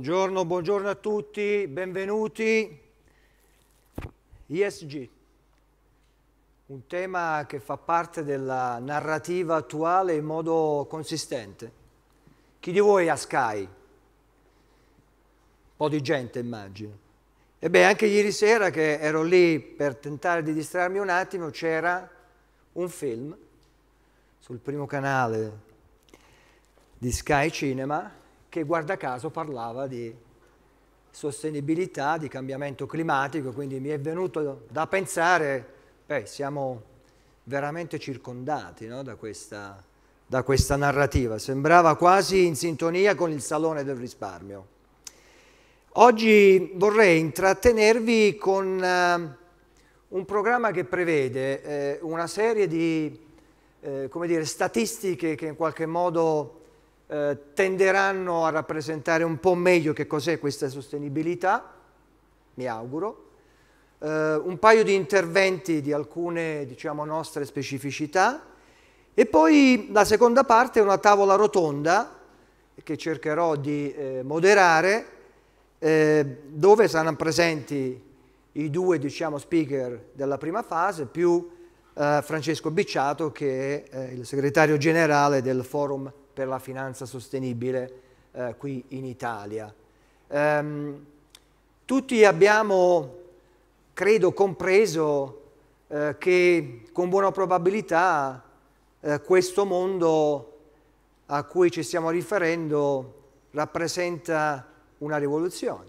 Buongiorno, buongiorno a tutti, benvenuti. ESG, un tema che fa parte della narrativa attuale in modo consistente. Chi di voi ha Sky? Un po' di gente immagino. Ebbene, anche ieri sera che ero lì per tentare di distrarmi un attimo, c'era un film sul primo canale di Sky Cinema che guarda caso parlava di sostenibilità, di cambiamento climatico, quindi mi è venuto da pensare, beh, siamo veramente circondati no, da, questa, da questa narrativa, sembrava quasi in sintonia con il Salone del risparmio. Oggi vorrei intrattenervi con uh, un programma che prevede eh, una serie di eh, come dire, statistiche che in qualche modo eh, tenderanno a rappresentare un po' meglio che cos'è questa sostenibilità, mi auguro. Eh, un paio di interventi di alcune diciamo, nostre specificità e poi la seconda parte è una tavola rotonda che cercherò di eh, moderare eh, dove saranno presenti i due diciamo, speaker della prima fase più eh, Francesco Bicciato che è eh, il segretario generale del forum per la finanza sostenibile eh, qui in Italia. Ehm, tutti abbiamo, credo, compreso eh, che con buona probabilità eh, questo mondo a cui ci stiamo riferendo rappresenta una rivoluzione.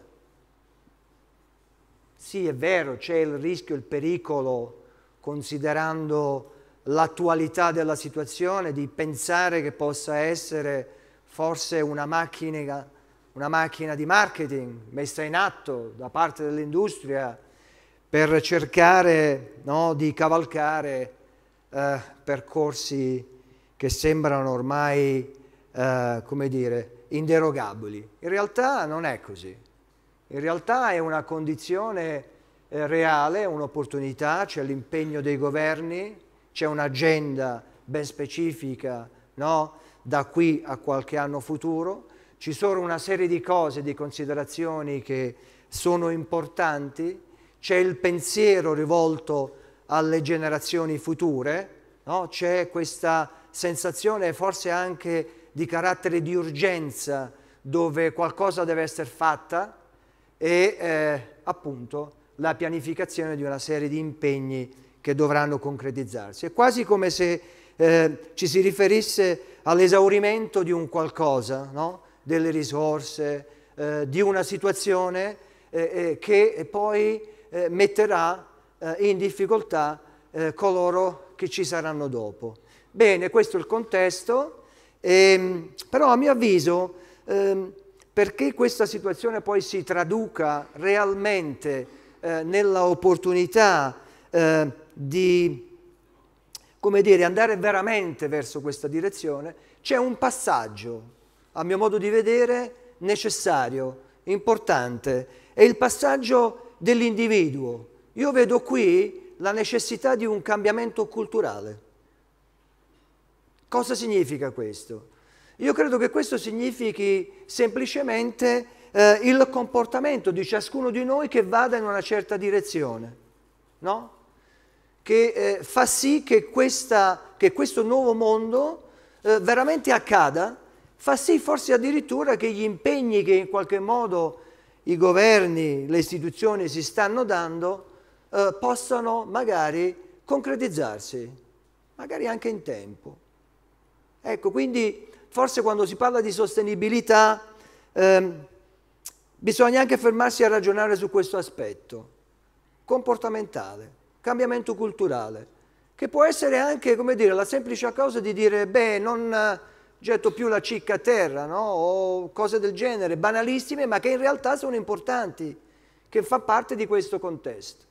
Sì, è vero, c'è il rischio, il pericolo, considerando l'attualità della situazione, di pensare che possa essere forse una macchina, una macchina di marketing messa in atto da parte dell'industria per cercare no, di cavalcare eh, percorsi che sembrano ormai, eh, come dire, inderogabili. In realtà non è così. In realtà è una condizione eh, reale, un'opportunità, c'è cioè l'impegno dei governi c'è un'agenda ben specifica no? da qui a qualche anno futuro, ci sono una serie di cose, di considerazioni che sono importanti, c'è il pensiero rivolto alle generazioni future, no? c'è questa sensazione forse anche di carattere di urgenza dove qualcosa deve essere fatta e eh, appunto la pianificazione di una serie di impegni che dovranno concretizzarsi. È quasi come se eh, ci si riferisse all'esaurimento di un qualcosa, no? delle risorse, eh, di una situazione eh, eh che poi eh, metterà eh, in difficoltà coloro che ci saranno dopo. Bene, questo è il contesto, ehm, però a mio avviso ehm, perché questa situazione poi si traduca realmente eh, nella opportunità eh, di come dire, andare veramente verso questa direzione, c'è un passaggio, a mio modo di vedere, necessario, importante, è il passaggio dell'individuo. Io vedo qui la necessità di un cambiamento culturale. Cosa significa questo? Io credo che questo significhi semplicemente eh, il comportamento di ciascuno di noi che vada in una certa direzione, no? che eh, fa sì che, questa, che, questo nuovo mondo eh, veramente accada, fa sì forse addirittura che gli impegni che in qualche modo i governi, le istituzioni si stanno dando, eh, possano magari concretizzarsi, magari anche in tempo. Ecco, quindi forse quando si parla di sostenibilità ehm, bisogna anche fermarsi a ragionare su questo aspetto comportamentale cambiamento culturale, che può essere anche dire, la semplice causa di dire beh non eh, getto più la cicca a terra no? o cose del genere, banalissime ma che in realtà sono importanti, che fa parte di questo contesto.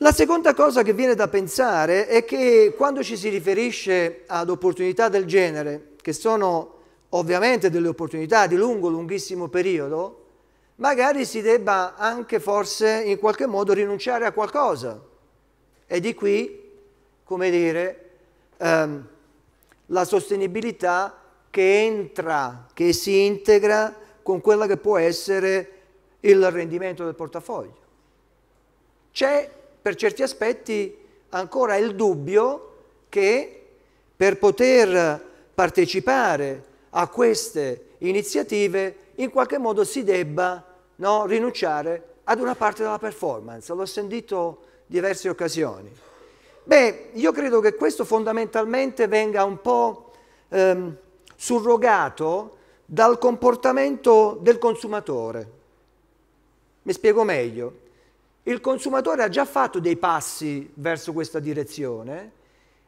La seconda cosa che viene da pensare è che quando ci si riferisce ad opportunità del genere, che sono ovviamente delle opportunità di lungo, lunghissimo periodo, magari si debba anche forse in qualche modo rinunciare a qualcosa. E di qui, come dire, ehm, la sostenibilità che entra, che si integra con quella che può essere il rendimento del portafoglio. C'è per certi aspetti ancora il dubbio che per poter partecipare a queste iniziative in qualche modo si debba no, rinunciare ad una parte della performance, l'ho sentito diverse occasioni. Beh, io credo che questo fondamentalmente venga un po' ehm, surrogato dal comportamento del consumatore. Mi spiego meglio. Il consumatore ha già fatto dei passi verso questa direzione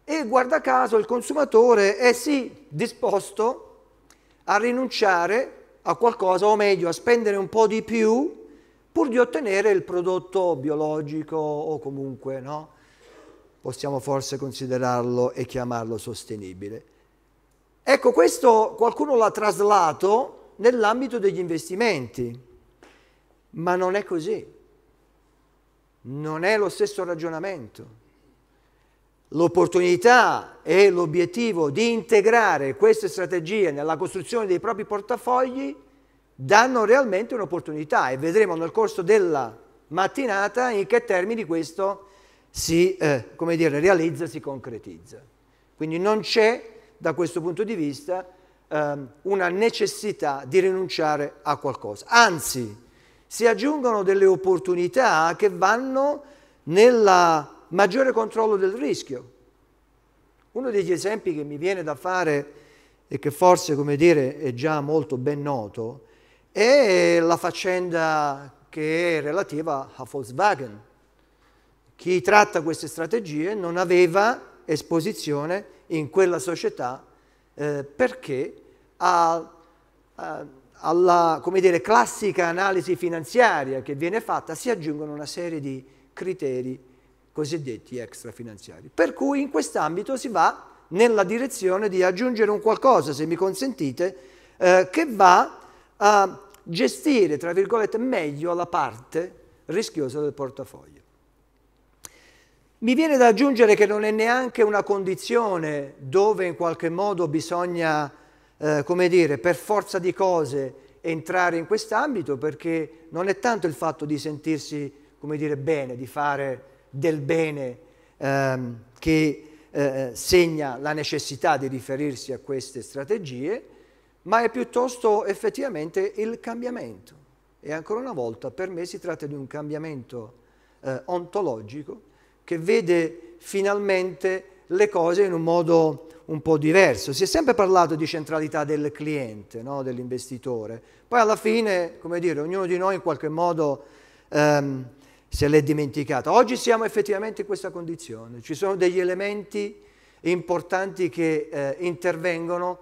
e guarda caso il consumatore è sì disposto a rinunciare a qualcosa, o meglio a spendere un po' di più pur di ottenere il prodotto biologico o comunque no? possiamo forse considerarlo e chiamarlo sostenibile. Ecco, questo qualcuno l'ha traslato nell'ambito degli investimenti, ma non è così. Non è lo stesso ragionamento l'opportunità e l'obiettivo di integrare queste strategie nella costruzione dei propri portafogli danno realmente un'opportunità e vedremo nel corso della mattinata in che termini questo si eh, dire, realizza, si concretizza. Quindi non c'è da questo punto di vista ehm, una necessità di rinunciare a qualcosa, anzi si aggiungono delle opportunità che vanno nella maggiore controllo del rischio. Uno degli esempi che mi viene da fare e che forse, come dire, è già molto ben noto, è la faccenda che è relativa a Volkswagen. Chi tratta queste strategie non aveva esposizione in quella società eh, perché a, a, eh, alla dire, classica analisi finanziaria che viene fatta si aggiungono una serie di criteri cosiddetti extrafinanziari. Per cui in quest'ambito si va nella direzione di aggiungere un qualcosa, se mi consentite, eh, che va a gestire, tra virgolette, meglio la parte rischiosa del portafoglio. Mi viene da aggiungere che non è neanche una condizione dove in qualche modo bisogna, eh, come dire, per forza di cose entrare in quest'ambito, perché non è tanto il fatto di sentirsi, come dire, bene, di fare del bene ehm, che eh, eh, segna la necessità di riferirsi a queste strategie, ma è piuttosto effettivamente il cambiamento. E ancora una volta per me si tratta di un cambiamento eh, ontologico che vede finalmente le cose in un modo un po' diverso. Si è sempre parlato di centralità del cliente, no? dell'investitore. Poi alla fine, come dire, ognuno di noi in qualche modo ehm, se l'è dimenticata. Oggi siamo effettivamente in questa condizione, ci sono degli elementi importanti che eh, intervengono,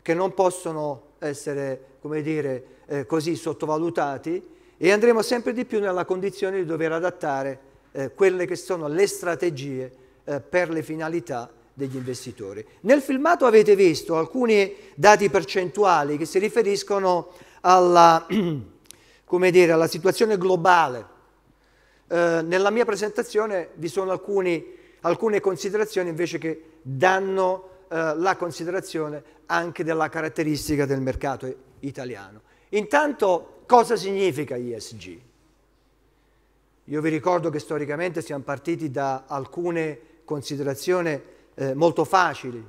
che non possono essere, come dire, eh, così sottovalutati e andremo sempre di più nella condizione di dover adattare eh, quelle che sono le strategie eh, per le finalità degli investitori. Nel filmato avete visto alcuni dati percentuali che si riferiscono alla, dire, alla situazione globale eh, nella mia presentazione vi sono alcuni, alcune considerazioni invece che danno eh, la considerazione anche della caratteristica del mercato italiano. Intanto cosa significa ISG? Io vi ricordo che storicamente siamo partiti da alcune considerazioni eh, molto facili,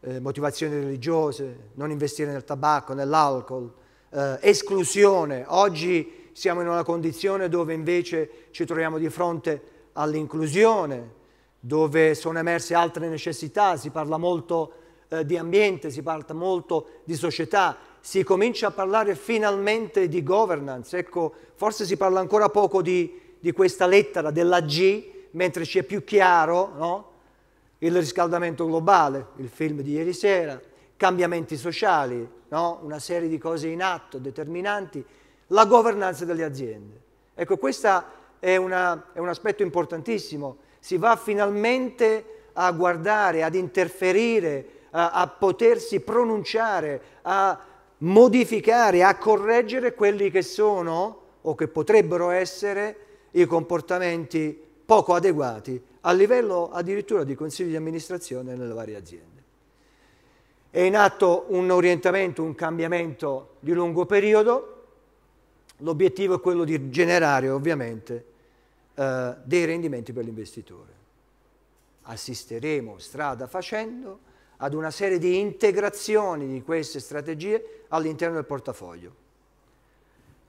eh, motivazioni religiose, non investire nel tabacco, nell'alcol, eh, esclusione. Oggi siamo in una condizione dove invece ci troviamo di fronte all'inclusione, dove sono emerse altre necessità, si parla molto eh, di ambiente, si parla molto di società, si comincia a parlare finalmente di governance, ecco, forse si parla ancora poco di, di questa lettera della G, mentre ci è più chiaro no? il riscaldamento globale, il film di ieri sera, cambiamenti sociali, no? una serie di cose in atto determinanti la governanza delle aziende. Ecco, questo è, è, un aspetto importantissimo. Si va finalmente a guardare, ad interferire, a, a potersi pronunciare, a modificare, a correggere quelli che sono o che potrebbero essere i comportamenti poco adeguati a livello addirittura di consigli di amministrazione nelle varie aziende. È in atto un orientamento, un cambiamento di lungo periodo, L'obiettivo è quello di generare ovviamente eh, dei rendimenti per l'investitore. Assisteremo strada facendo ad una serie di integrazioni di queste strategie all'interno del portafoglio.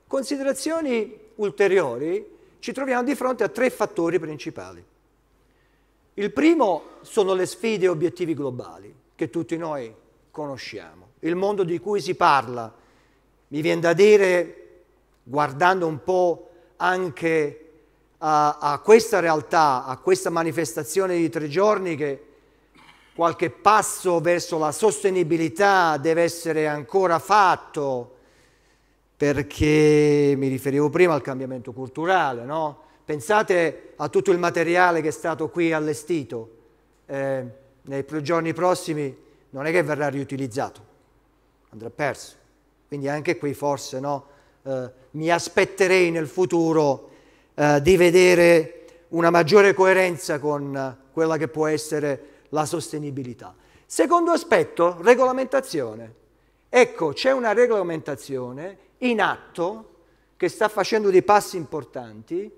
Considerazioni ulteriori, ci troviamo di fronte a tre fattori principali. Il primo sono le sfide e obiettivi globali che tutti noi conosciamo, il mondo di cui si parla, mi viene da dire guardando un po' anche a, a questa realtà, a questa manifestazione di tre giorni che qualche passo verso la sostenibilità deve essere ancora fatto, perché mi riferivo prima al cambiamento culturale, no? Pensate a tutto il materiale che è stato qui allestito, eh, nei giorni prossimi non è che verrà riutilizzato, andrà perso. Quindi anche qui forse no, eh, mi aspetterei nel futuro eh, di vedere una maggiore coerenza con eh, quella che può essere la sostenibilità. Secondo aspetto, regolamentazione. Ecco, c'è una regolamentazione in atto che sta facendo dei passi importanti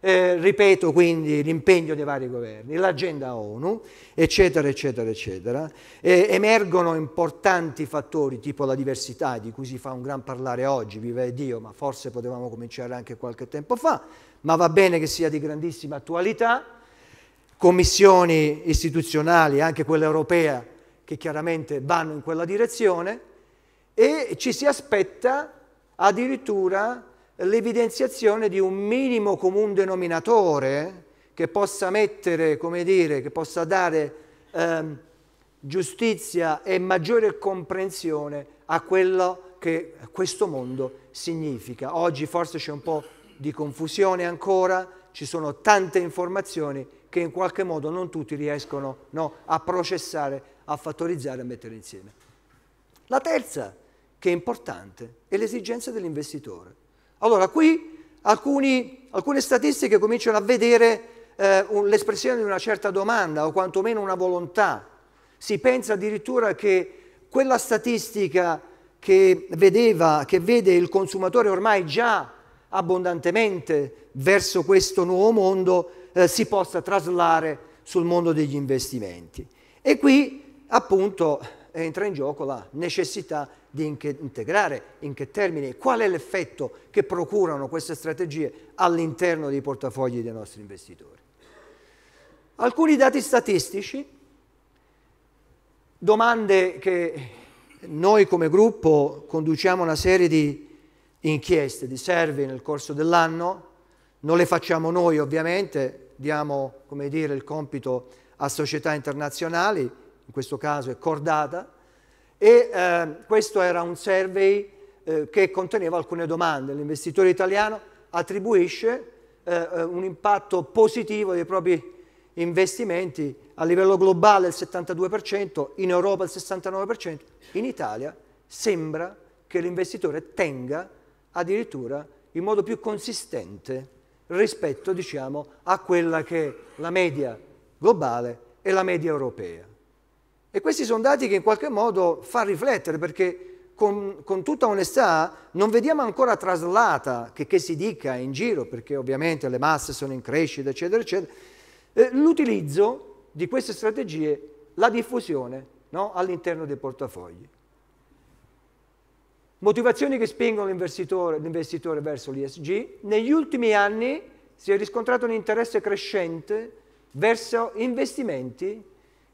eh, ripeto quindi l'impegno dei vari governi, l'agenda ONU, eccetera, eccetera, eccetera. Eh, emergono importanti fattori tipo la diversità, di cui si fa un gran parlare oggi, viva Dio, ma forse potevamo cominciare anche qualche tempo fa, ma va bene che sia di grandissima attualità. Commissioni istituzionali, anche quella europea, che chiaramente vanno in quella direzione, e ci si aspetta addirittura l'evidenziazione di un minimo comune denominatore che possa mettere, come dire, che possa dare ehm, giustizia e maggiore comprensione a quello che questo mondo significa. Oggi forse c'è un po' di confusione ancora, ci sono tante informazioni che in qualche modo non tutti riescono no, a processare, a fattorizzare, a mettere insieme. La terza, che è importante, è l'esigenza dell'investitore. Allora, qui alcuni, alcune statistiche cominciano a vedere eh, un, l'espressione di una certa domanda o quantomeno una volontà. Si pensa addirittura che quella statistica che, vedeva, che vede il consumatore ormai già abbondantemente verso questo nuovo mondo eh, si possa traslare sul mondo degli investimenti. E qui appunto entra in gioco la necessità di integrare, in che termini, qual è l'effetto che procurano queste strategie all'interno dei portafogli dei nostri investitori. Alcuni dati statistici, domande che noi come gruppo conduciamo una serie di inchieste, di survey nel corso dell'anno, non le facciamo noi ovviamente, diamo dire, il compito a società internazionali, in questo caso è Cordata, e eh, questo era un survey eh, che conteneva alcune domande. L'investitore italiano attribuisce eh, eh un impatto positivo dei propri investimenti a livello globale il 72%, in Europa il 69%, in Italia sembra che l'investitore tenga addirittura in modo più consistente rispetto diciamo, a quella che è la media globale e la media europea. E questi sono dati che in qualche modo fa riflettere perché con, con tutta onestà non vediamo ancora traslata che, che, si dica in giro perché ovviamente le masse sono in crescita eccetera eccetera eh, l'utilizzo di queste strategie, la diffusione no, all'interno dei portafogli. Motivazioni che spingono l'investitore verso l'ISG. Negli ultimi anni si è riscontrato un interesse crescente verso investimenti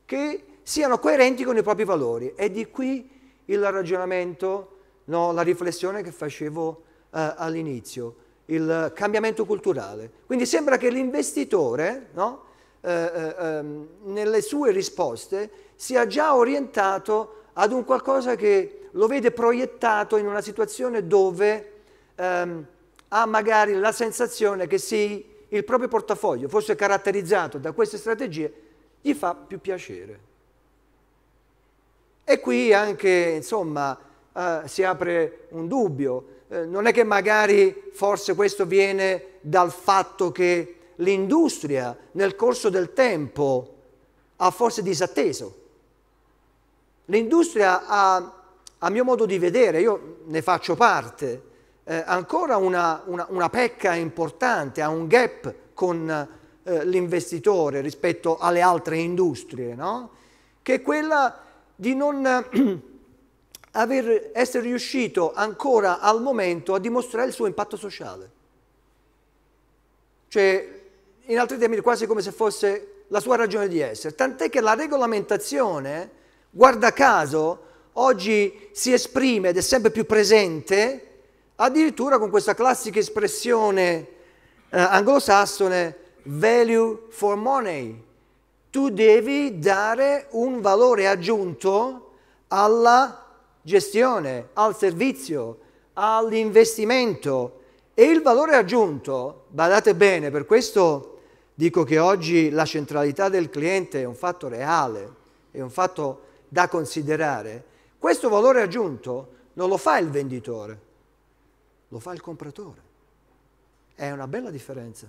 che siano coerenti con i propri valori. E di qui il ragionamento, no, la riflessione che facevo eh, all'inizio, il cambiamento culturale. Quindi sembra che l'investitore, no, eh, eh, ehm, nelle sue risposte, sia già orientato ad un qualcosa che lo vede proiettato in una situazione dove ehm, ha magari la sensazione che se il proprio portafoglio fosse caratterizzato da queste strategie, gli fa più piacere. E qui anche, insomma, eh, si apre un dubbio. Eh, non è che magari forse questo viene dal fatto che l'industria nel corso del tempo ha forse disatteso. L'industria ha, a mio modo di vedere, io ne faccio parte, eh, ancora una, una, una, pecca importante, ha un gap con eh, l'investitore rispetto alle altre industrie, no? che è quella di non eh, aver, essere riuscito ancora al momento a dimostrare il suo impatto sociale. Cioè, in altri termini, quasi come se fosse la sua ragione di essere. Tant'è che la regolamentazione, guarda caso, oggi si esprime ed è sempre più presente, addirittura con questa classica espressione eh, anglosassone value for money, tu devi dare un valore aggiunto alla gestione, al servizio, all'investimento. E il valore aggiunto, badate bene, per questo dico che oggi la centralità del cliente è un fatto reale, è un fatto da considerare, questo valore aggiunto non lo fa il venditore, lo fa il compratore. È una bella differenza.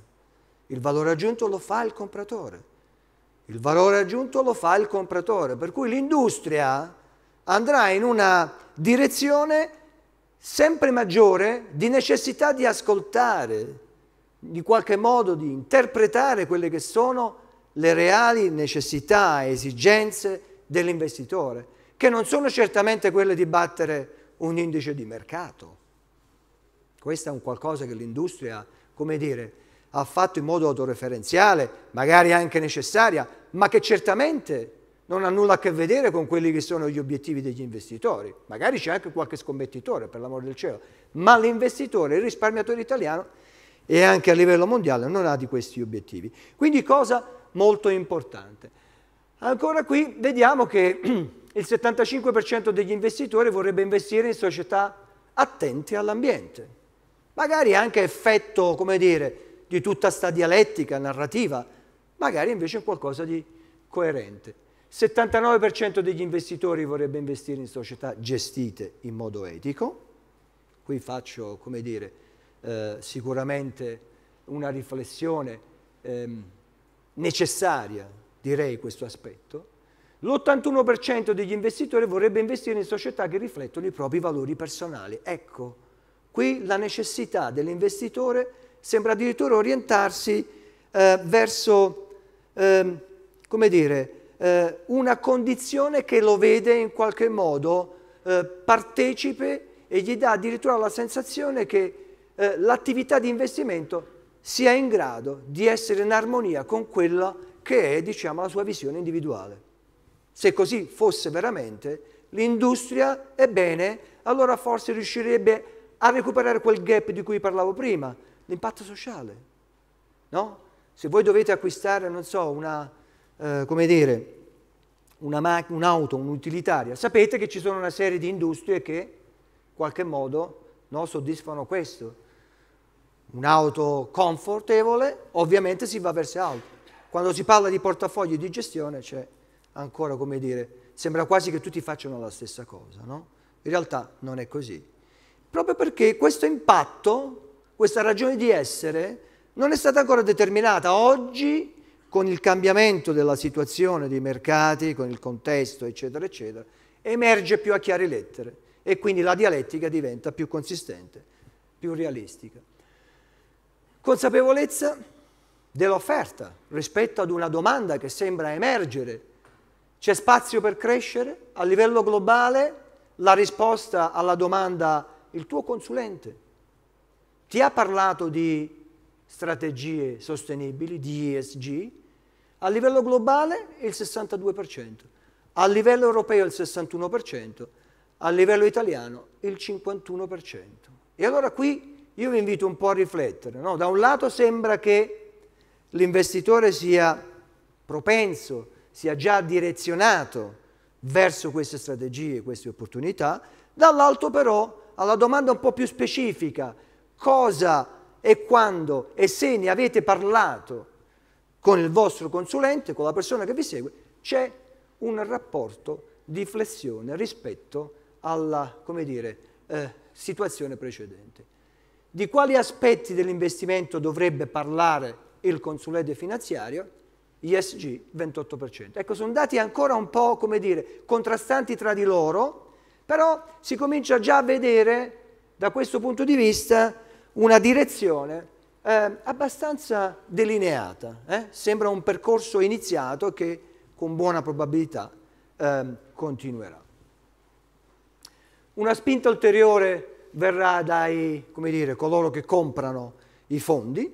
Il valore aggiunto lo fa il compratore. Il valore aggiunto lo fa il compratore, per cui l'industria andrà in una direzione sempre maggiore di necessità di ascoltare, di qualche modo di interpretare quelle che sono le reali necessità e esigenze dell'investitore, che non sono certamente quelle di battere un indice di mercato. Questo è un qualcosa che l'industria, come dire, ha fatto in modo autoreferenziale, magari anche necessaria, ma che certamente non ha nulla a che vedere con quelli che sono gli obiettivi degli investitori. Magari c'è anche qualche scommettitore, per l'amore del cielo, ma l'investitore, il risparmiatore italiano e anche a livello mondiale non ha di questi obiettivi. Quindi cosa molto importante. Ancora qui vediamo che il 75% degli investitori vorrebbe investire in società attenti all'ambiente, magari anche effetto, come dire, di tutta questa dialettica narrativa, magari invece in qualcosa di coerente. Il 79% degli investitori vorrebbe investire in società gestite in modo etico, qui faccio, come dire, eh, sicuramente una riflessione ehm, necessaria, direi, questo aspetto. L'81% degli investitori vorrebbe investire in società che riflettono i propri valori personali. Ecco, qui la necessità dell'investitore sembra addirittura orientarsi eh, verso, eh, come dire, eh, una condizione che lo vede in qualche modo eh, partecipe e gli dà addirittura la sensazione che eh, l'attività di investimento sia in grado di essere in armonia con quella che è diciamo, la sua visione individuale. Se così fosse veramente, l'industria ebbene, allora forse riuscirebbe a recuperare quel gap di cui parlavo prima, l'impatto sociale, no? Se voi dovete acquistare, non so, una, eh, come dire, una un'auto, un'utilitaria, sapete che ci sono una serie di industrie che in qualche modo no, soddisfano questo. Un'auto confortevole, ovviamente si va verso altro. Quando si parla di portafogli di gestione c'è ancora, come dire, sembra quasi che tutti facciano la stessa cosa, no? In realtà non è così. Proprio perché questo impatto questa ragione di essere non è stata ancora determinata. Oggi, con il cambiamento della situazione dei mercati, con il contesto, eccetera, eccetera, emerge più a chiare lettere e quindi la dialettica diventa più consistente, più realistica. Consapevolezza dell'offerta rispetto ad una domanda che sembra emergere. C'è spazio per crescere? A livello globale la risposta alla domanda il tuo consulente ti ha parlato di strategie sostenibili, di ESG, a livello globale il 62%, a livello europeo il 61%, a livello italiano il 51%. E allora qui io vi invito un po' a riflettere. No? Da un lato sembra che l'investitore sia propenso, sia già direzionato verso queste strategie, queste opportunità, dall'altro però alla domanda un po' più specifica, cosa e quando e se ne avete parlato con il vostro consulente, con la persona che vi segue, c'è un rapporto di flessione rispetto alla dire, eh, situazione precedente. Di quali aspetti dell'investimento dovrebbe parlare il consulente finanziario? ISG 28%. Ecco, sono dati ancora un po', come dire, contrastanti tra di loro, però si comincia già a vedere da questo punto di vista una direzione eh, abbastanza delineata, eh? sembra un percorso iniziato che con buona probabilità eh, continuerà. Una spinta ulteriore verrà dai dire, coloro che comprano i fondi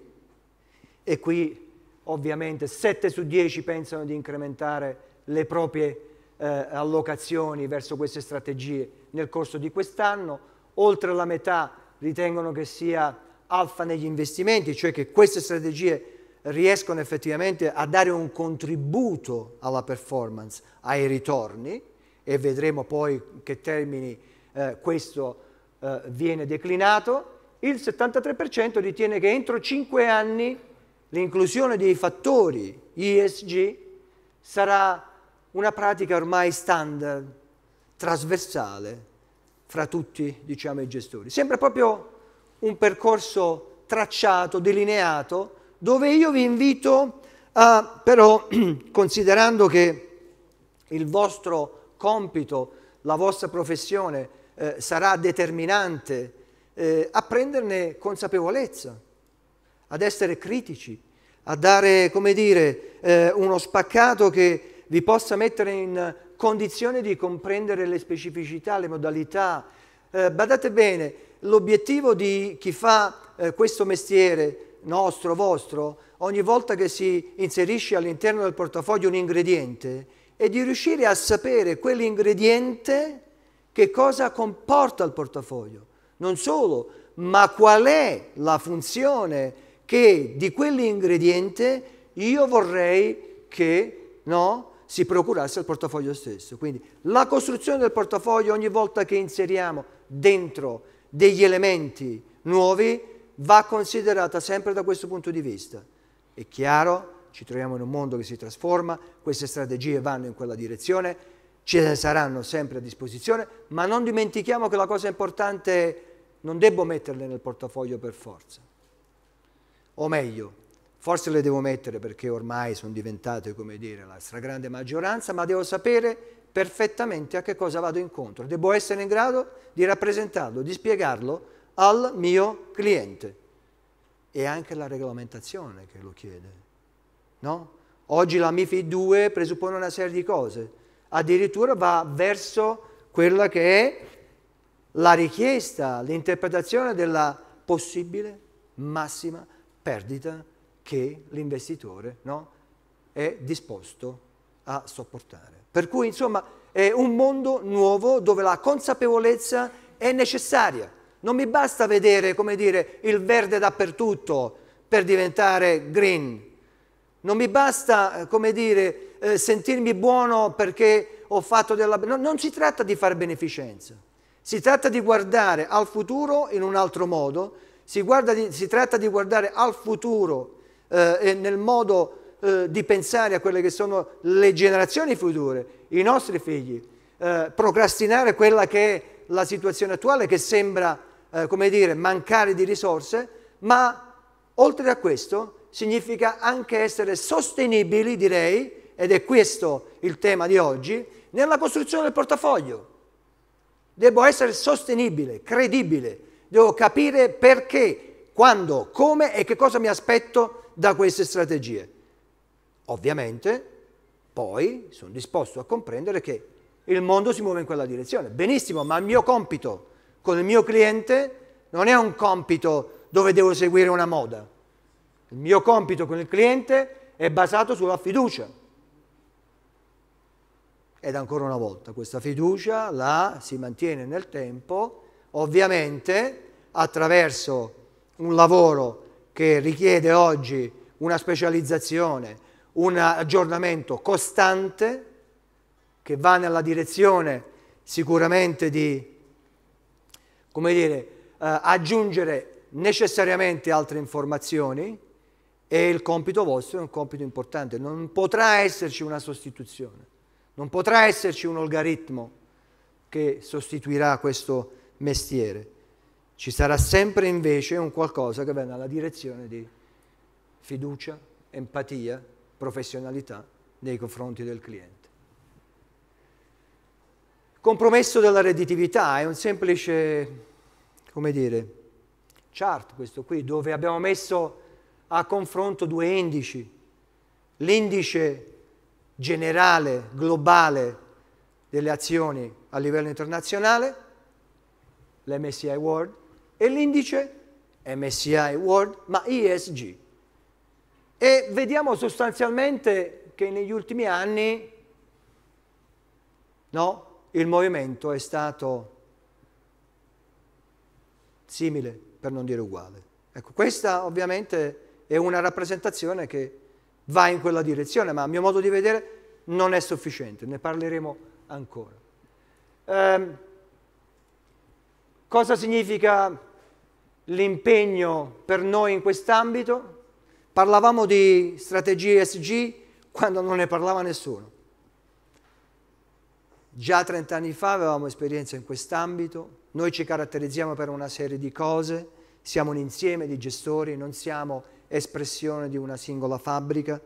e qui ovviamente 7 su 10 pensano di incrementare le proprie eh, allocazioni verso queste strategie nel corso di quest'anno, oltre la metà ritengono che sia alfa negli investimenti, cioè che queste strategie riescono effettivamente a dare un contributo alla performance, ai ritorni, e vedremo poi in che termini eh, questo eh, viene declinato, il 73% ritiene che entro 5 anni l'inclusione dei fattori ESG sarà una pratica ormai standard, trasversale fra tutti diciamo, i gestori. Sembra proprio un percorso tracciato, delineato, dove io vi invito a, però considerando che il vostro compito, la vostra professione eh, sarà determinante, eh, a prenderne consapevolezza, ad essere critici, a dare, come dire, eh, uno spaccato che vi possa mettere in condizione di comprendere le specificità, le modalità. Eh, badate bene, l'obiettivo di chi fa eh, questo mestiere nostro, vostro, ogni volta che si inserisce all'interno del portafoglio un ingrediente, è di riuscire a sapere quell'ingrediente che cosa comporta il portafoglio. Non solo, ma qual è la funzione che di quell'ingrediente io vorrei che no, si procurasse il portafoglio stesso. Quindi la costruzione del portafoglio ogni volta che inseriamo dentro degli elementi nuovi va considerata sempre da questo punto di vista. È chiaro, ci troviamo in un mondo che si trasforma, queste strategie vanno in quella direzione, ce ne saranno sempre a disposizione, ma non dimentichiamo che la cosa importante non devo metterle nel portafoglio per forza. O meglio, Forse le devo mettere perché ormai sono diventate, come dire, la stragrande maggioranza, ma devo sapere perfettamente a che cosa vado incontro. Devo essere in grado di rappresentarlo, di spiegarlo al mio cliente. E anche la regolamentazione che lo chiede. No? Oggi la MIFID 2 presuppone una serie di cose, addirittura va verso quella che è la richiesta, l'interpretazione della possibile massima perdita che l'investitore no, è disposto a sopportare. Per cui insomma è un mondo nuovo dove la consapevolezza è necessaria. Non mi basta vedere, come dire, il verde dappertutto per diventare green. Non mi basta, eh, come dire, eh, sentirmi buono perché ho fatto della... No, non si tratta di fare beneficenza. Si tratta di guardare al futuro in un altro modo. Si, di, si tratta di guardare al futuro eh, e nel modo eh, di pensare a quelle che sono le generazioni future, i nostri figli, eh, procrastinare quella che è la situazione attuale che sembra, eh, come dire, mancare di risorse, ma oltre a questo significa anche essere sostenibili, direi, ed è questo il tema di oggi, nella costruzione del portafoglio. Devo essere sostenibile, credibile, devo capire perché, quando, come e che cosa mi aspetto da queste strategie. Ovviamente poi sono disposto a comprendere che il mondo si muove in quella direzione. Benissimo, ma il mio compito con il mio cliente non è un compito dove devo seguire una moda. Il mio compito con il cliente è basato sulla fiducia. Ed ancora una volta, questa fiducia la si mantiene nel tempo, ovviamente attraverso un lavoro che richiede oggi una specializzazione, un aggiornamento costante che va nella direzione sicuramente di dire, eh, aggiungere necessariamente altre informazioni e il compito vostro è un compito importante. Non potrà esserci una sostituzione, non potrà esserci un algoritmo che sostituirà questo mestiere. Ci sarà sempre invece un qualcosa che va nella direzione di fiducia, empatia, professionalità nei confronti del cliente. Compromesso della redditività è un semplice, come dire, chart questo qui, dove abbiamo messo a confronto due indici. L'indice generale, globale delle azioni a livello internazionale, l'MSI World, e l'indice MSI World, ma ESG. E vediamo sostanzialmente che negli ultimi anni no, il movimento è stato simile, per non dire uguale. Ecco, questa ovviamente è una rappresentazione che va in quella direzione, ma a mio modo di vedere non è sufficiente, ne parleremo ancora. Eh, cosa significa l'impegno per noi in quest'ambito. Parlavamo di strategie SG quando non ne parlava nessuno. Già 30 anni fa avevamo esperienza in quest'ambito, noi ci caratterizziamo per una serie di cose, siamo un insieme di gestori, non siamo espressione di una singola fabbrica,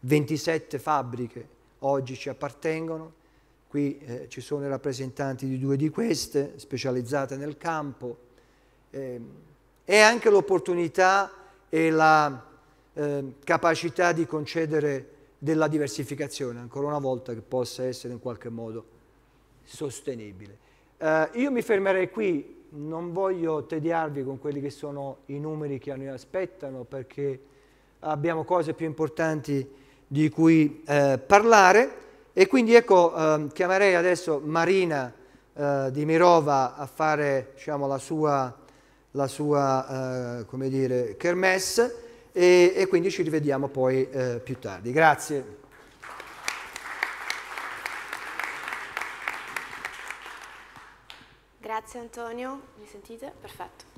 27 fabbriche oggi ci appartengono, qui eh, ci sono i rappresentanti di due di queste, specializzate nel campo, eh, è anche l'opportunità e la eh, capacità di concedere della diversificazione, ancora una volta, che possa essere in qualche modo sostenibile. Eh, io mi fermerei qui, non voglio tediarvi con quelli che sono i numeri che a noi aspettano, perché abbiamo cose più importanti di cui eh, parlare e quindi ecco, eh, chiamerei adesso Marina eh, di Mirova a fare diciamo, la sua la sua eh, come dire, kermesse e, e, quindi ci rivediamo poi eh, più tardi. Grazie. Grazie Antonio, mi sentite? Perfetto.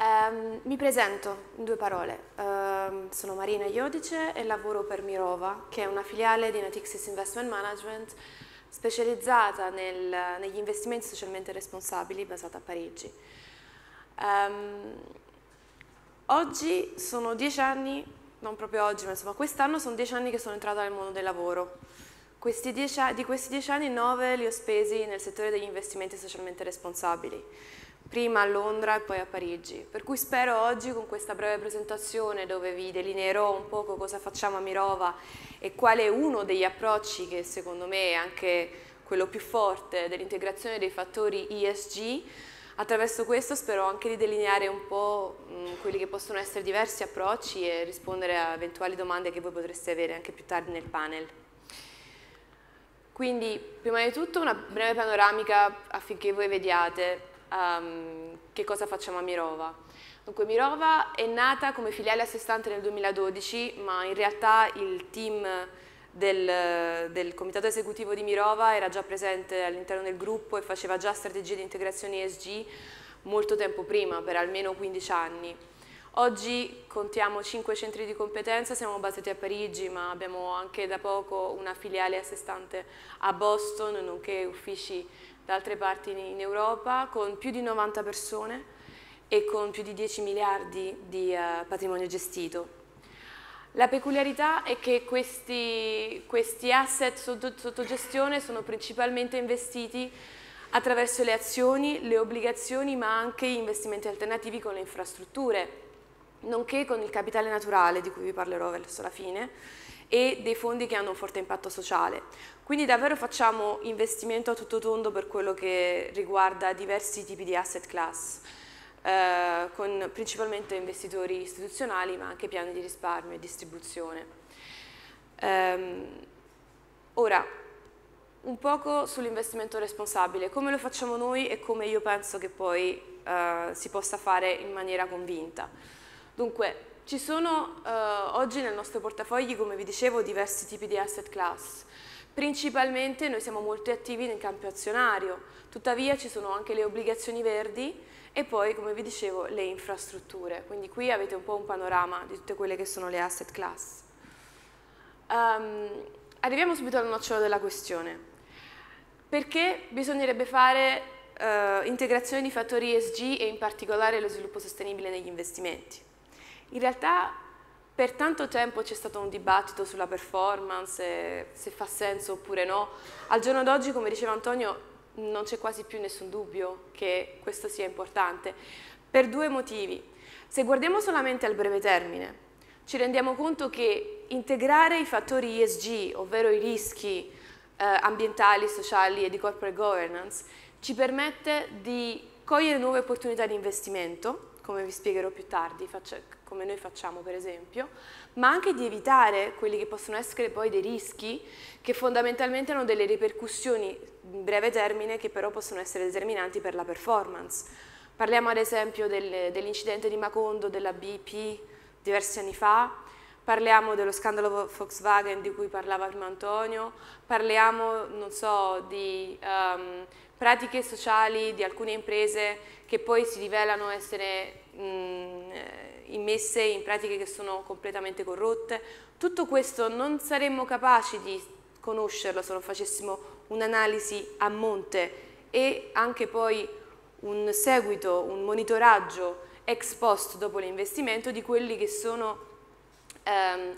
Um, mi presento in due parole, um, sono Marina Iodice e lavoro per Mirova, che è una filiale di Natixis Investment Management specializzata nel, negli investimenti socialmente responsabili basata a Parigi. Um, oggi sono dieci anni, non proprio oggi, ma insomma quest'anno sono dieci anni che sono entrata nel mondo del lavoro. Questi dieci, di questi dieci anni, nove li ho spesi nel settore degli investimenti socialmente responsabili, prima a Londra e poi a Parigi. Per cui spero oggi con questa breve presentazione dove vi delineerò un poco cosa facciamo a Mirova e qual è uno degli approcci che secondo me è anche quello più forte dell'integrazione dei fattori ESG, Attraverso questo spero anche di delineare un po' mm, quelli che possono essere diversi approcci e rispondere a eventuali domande che voi potreste avere anche più tardi nel panel. Quindi, prima di tutto, una breve panoramica affinché voi vediate um, che cosa facciamo a Mirova. Dunque, Mirova è nata come filiale a sé stante nel 2012, ma in realtà il team del, del, comitato esecutivo di Mirova era già presente all'interno del gruppo e faceva già strategie di integrazione ESG molto tempo prima, per almeno 15 anni. Oggi contiamo 5 centri di competenza, siamo basati a Parigi ma abbiamo anche da poco una filiale a sé stante a Boston, nonché uffici da altre parti in Europa, con più di 90 persone e con più di 10 miliardi di uh, patrimonio gestito. La peculiarità è che questi, questi asset sotto, sotto gestione sono principalmente investiti attraverso le azioni, le obbligazioni, ma anche investimenti alternativi con le infrastrutture, nonché con il capitale naturale, di cui vi parlerò verso la fine, e dei fondi che hanno un forte impatto sociale. Quindi davvero facciamo investimento a tutto tondo per quello che riguarda diversi tipi di asset class. Eh, con principalmente investitori istituzionali ma anche piani di risparmio e distribuzione. Ehm, ora, un poco sull'investimento responsabile, come lo facciamo noi e come io penso che poi eh, si possa fare in maniera convinta. Dunque, ci sono eh, oggi nel nostro portafogli, come vi dicevo, diversi tipi di asset class. Principalmente noi siamo molto attivi nel campo azionario, tuttavia ci sono anche le obbligazioni verdi e poi, come vi dicevo, le infrastrutture. Quindi qui avete un po' un panorama di tutte quelle che sono le asset class. Um, arriviamo subito al nocciolo della questione. Perché bisognerebbe fare uh, integrazione di fattori ESG e in particolare lo sviluppo sostenibile negli investimenti? In realtà per tanto tempo c'è stato un dibattito sulla performance, se fa senso oppure no. Al giorno d'oggi, come diceva Antonio, non c'è quasi più nessun dubbio che questo sia importante, per due motivi. Se guardiamo solamente al breve termine, ci rendiamo conto che integrare i fattori ESG, ovvero i rischi eh, ambientali, sociali e di corporate governance, ci permette di cogliere nuove opportunità di investimento, come vi spiegherò più tardi, come noi facciamo per esempio, ma anche di evitare quelli che possono essere poi dei rischi che fondamentalmente hanno delle ripercussioni in breve termine che però possono essere determinanti per la performance. Parliamo ad esempio del, dell'incidente di Macondo, della BP diversi anni fa, parliamo dello scandalo Volkswagen di cui parlava prima Antonio, parliamo, non so, di... Um, pratiche sociali di alcune imprese che poi si rivelano essere mh, mm, eh, immesse in pratiche che sono completamente corrotte. Tutto questo non saremmo capaci di conoscerlo se non facessimo un'analisi a monte e anche poi un seguito, un monitoraggio ex post dopo l'investimento di quelli che sono ehm,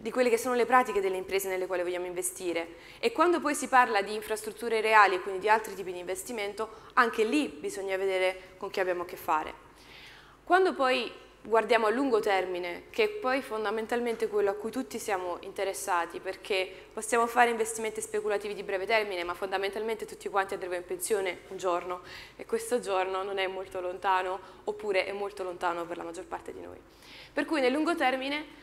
di quelle che sono le pratiche delle imprese nelle quali vogliamo investire e quando poi si parla di infrastrutture reali e quindi di altri tipi di investimento, anche lì bisogna vedere con chi abbiamo a che fare. Quando poi guardiamo a lungo termine, che è poi fondamentalmente quello a cui tutti siamo interessati, perché possiamo fare investimenti speculativi di breve termine, ma fondamentalmente tutti quanti andremo in pensione un giorno e questo giorno non è molto lontano oppure è molto lontano per la maggior parte di noi. Per cui nel lungo termine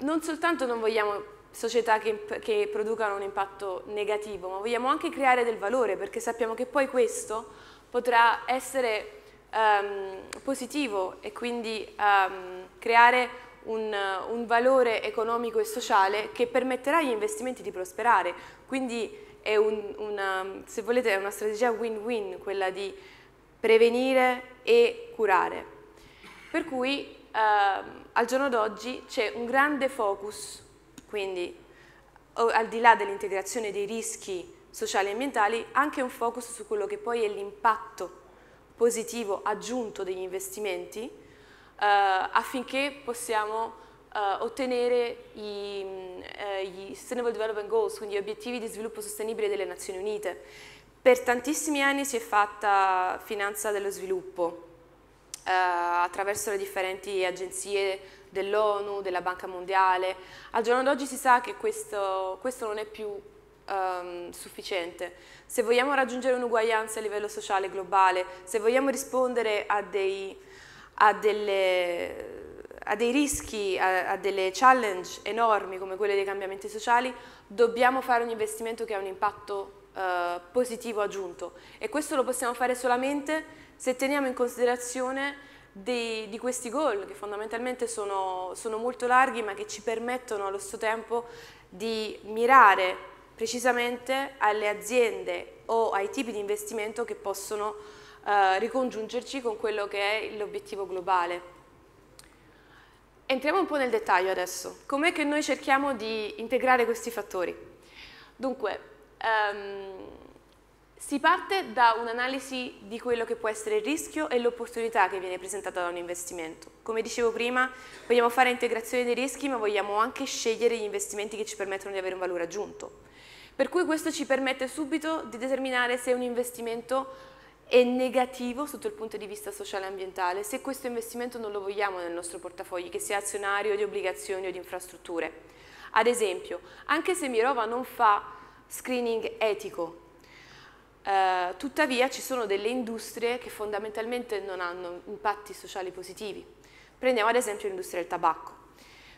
non soltanto non vogliamo società che, che, producano un impatto negativo, ma vogliamo anche creare del valore perché sappiamo che poi questo potrà essere um, positivo e quindi um, creare un, un, valore economico e sociale che permetterà agli investimenti di prosperare. Quindi è un, una, se volete, è una strategia win-win quella di prevenire e curare. Per cui Ehm, al giorno d'oggi c'è un grande focus, quindi al di là dell'integrazione dei rischi sociali e ambientali, anche un focus su quello che poi è l'impatto positivo aggiunto degli investimenti eh, affinché possiamo eh, ottenere i, eh, gli Sustainable Development Goals, quindi gli obiettivi di sviluppo sostenibile delle Nazioni Unite. Per tantissimi anni si è fatta finanza dello sviluppo, eh, attraverso le differenti agenzie dell'ONU, della Banca Mondiale. Al giorno d'oggi si sa che questo, questo non è più um, sufficiente. Se vogliamo raggiungere un'uguaglianza a livello sociale globale, se vogliamo rispondere a dei, a delle, a dei rischi, a, a, delle challenge enormi come quelle dei cambiamenti sociali, dobbiamo fare un investimento che ha un impatto eh, positivo aggiunto e questo lo possiamo fare solamente se teniamo in considerazione di, di questi goal che fondamentalmente sono, sono molto larghi ma che ci permettono allo stesso tempo di mirare precisamente alle aziende o ai tipi di investimento che possono eh, ricongiungerci con quello che è l'obiettivo globale. Entriamo un po' nel dettaglio adesso. Com'è che noi cerchiamo di integrare questi fattori? Dunque, um, si parte da un'analisi di quello che può essere il rischio e l'opportunità che viene presentata da un investimento. Come dicevo prima, vogliamo fare integrazione dei rischi, ma vogliamo anche scegliere gli investimenti che ci permettono di avere un valore aggiunto. Per cui questo ci permette subito di determinare se un investimento è negativo sotto il punto di vista sociale e ambientale, se questo investimento non lo vogliamo nel nostro portafoglio, che sia azionario, di obbligazioni o di infrastrutture. Ad esempio, anche se Mirova non fa screening etico eh, tuttavia ci sono delle industrie che fondamentalmente non hanno impatti sociali positivi. Prendiamo ad esempio l'industria del tabacco.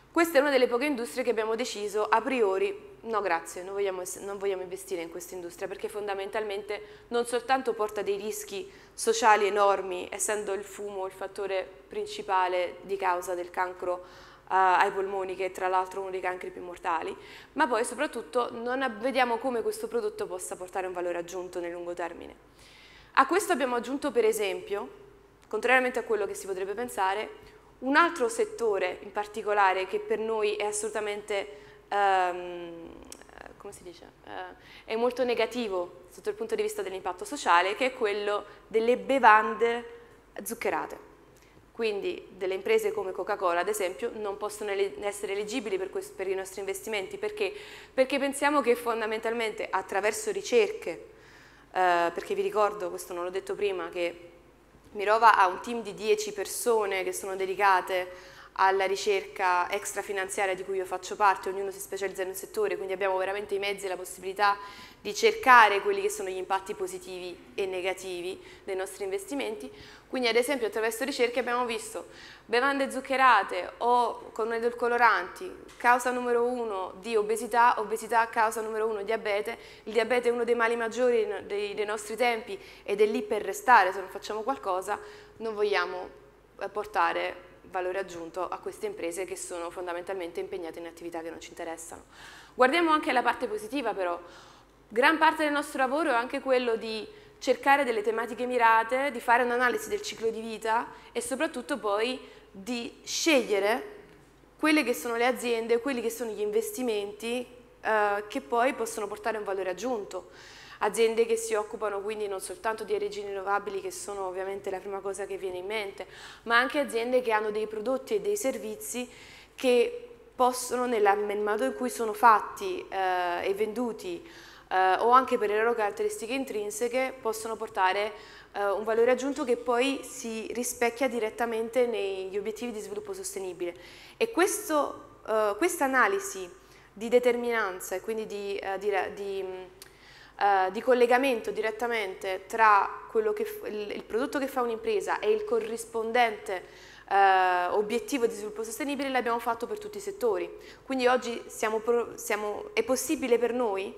Questa è una delle poche industrie che abbiamo deciso a priori no grazie, non vogliamo, non vogliamo investire in questa industria perché fondamentalmente non soltanto porta dei rischi sociali enormi, essendo il fumo il fattore principale di causa del cancro eh, ai polmoni, che è tra l'altro uno dei cancri più mortali, ma poi soprattutto non vediamo come questo prodotto possa portare un valore aggiunto nel lungo termine. A questo abbiamo aggiunto per esempio, contrariamente a quello che si potrebbe pensare, un altro settore in particolare che per noi è assolutamente, ehm, come si dice, eh, è molto negativo sotto il punto di vista dell'impatto sociale, che è quello delle bevande zuccherate. Quindi delle imprese come Coca-Cola, ad esempio, non possono essere elegibili per, questo, per i nostri investimenti. Perché? Perché pensiamo che fondamentalmente attraverso ricerche, eh, perché vi ricordo, questo non l'ho detto prima, che Mirova ha un team di 10 persone che sono dedicate alla ricerca extrafinanziaria di cui io faccio parte, ognuno si specializza in un settore, quindi abbiamo veramente i mezzi e la possibilità di cercare quelli che sono gli impatti positivi e negativi dei nostri investimenti. Quindi ad esempio attraverso ricerche abbiamo visto bevande zuccherate o con edulcoloranti, causa numero uno di obesità, obesità causa numero uno diabete, il diabete è uno dei mali maggiori dei, dei nostri tempi ed è lì per restare, se non facciamo qualcosa non vogliamo eh, portare valore aggiunto a queste imprese che sono fondamentalmente impegnate in attività che non ci interessano. Guardiamo anche la parte positiva però, Gran parte del nostro lavoro è anche quello di cercare delle tematiche mirate, di fare un'analisi del ciclo di vita e soprattutto poi di scegliere quelle che sono le aziende, quelli che sono gli investimenti eh, che poi possono portare un valore aggiunto. Aziende che si occupano quindi non soltanto di energie rinnovabili, che sono ovviamente la prima cosa che viene in mente, ma anche aziende che hanno dei prodotti e dei servizi che possono, nel modo in cui sono fatti eh, e venduti, eh, o anche per le loro caratteristiche intrinseche possono portare eh, un valore aggiunto che poi si rispecchia direttamente negli obiettivi di sviluppo sostenibile. E eh, questa analisi di determinanza e quindi di, eh, di, di mm, Uh, eh, di collegamento direttamente tra il, il, prodotto che fa un'impresa e il corrispondente uh, obiettivo di sviluppo sostenibile l'abbiamo fatto per tutti i settori. Quindi oggi siamo, siamo, è possibile per noi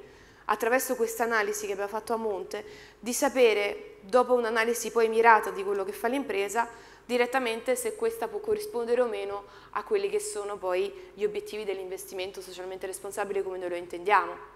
attraverso questa analisi che abbiamo fatto a monte, di sapere, dopo un'analisi poi mirata di quello che fa l'impresa, direttamente se questa può corrispondere o meno a quelli che sono poi gli obiettivi dell'investimento socialmente responsabile come noi lo intendiamo.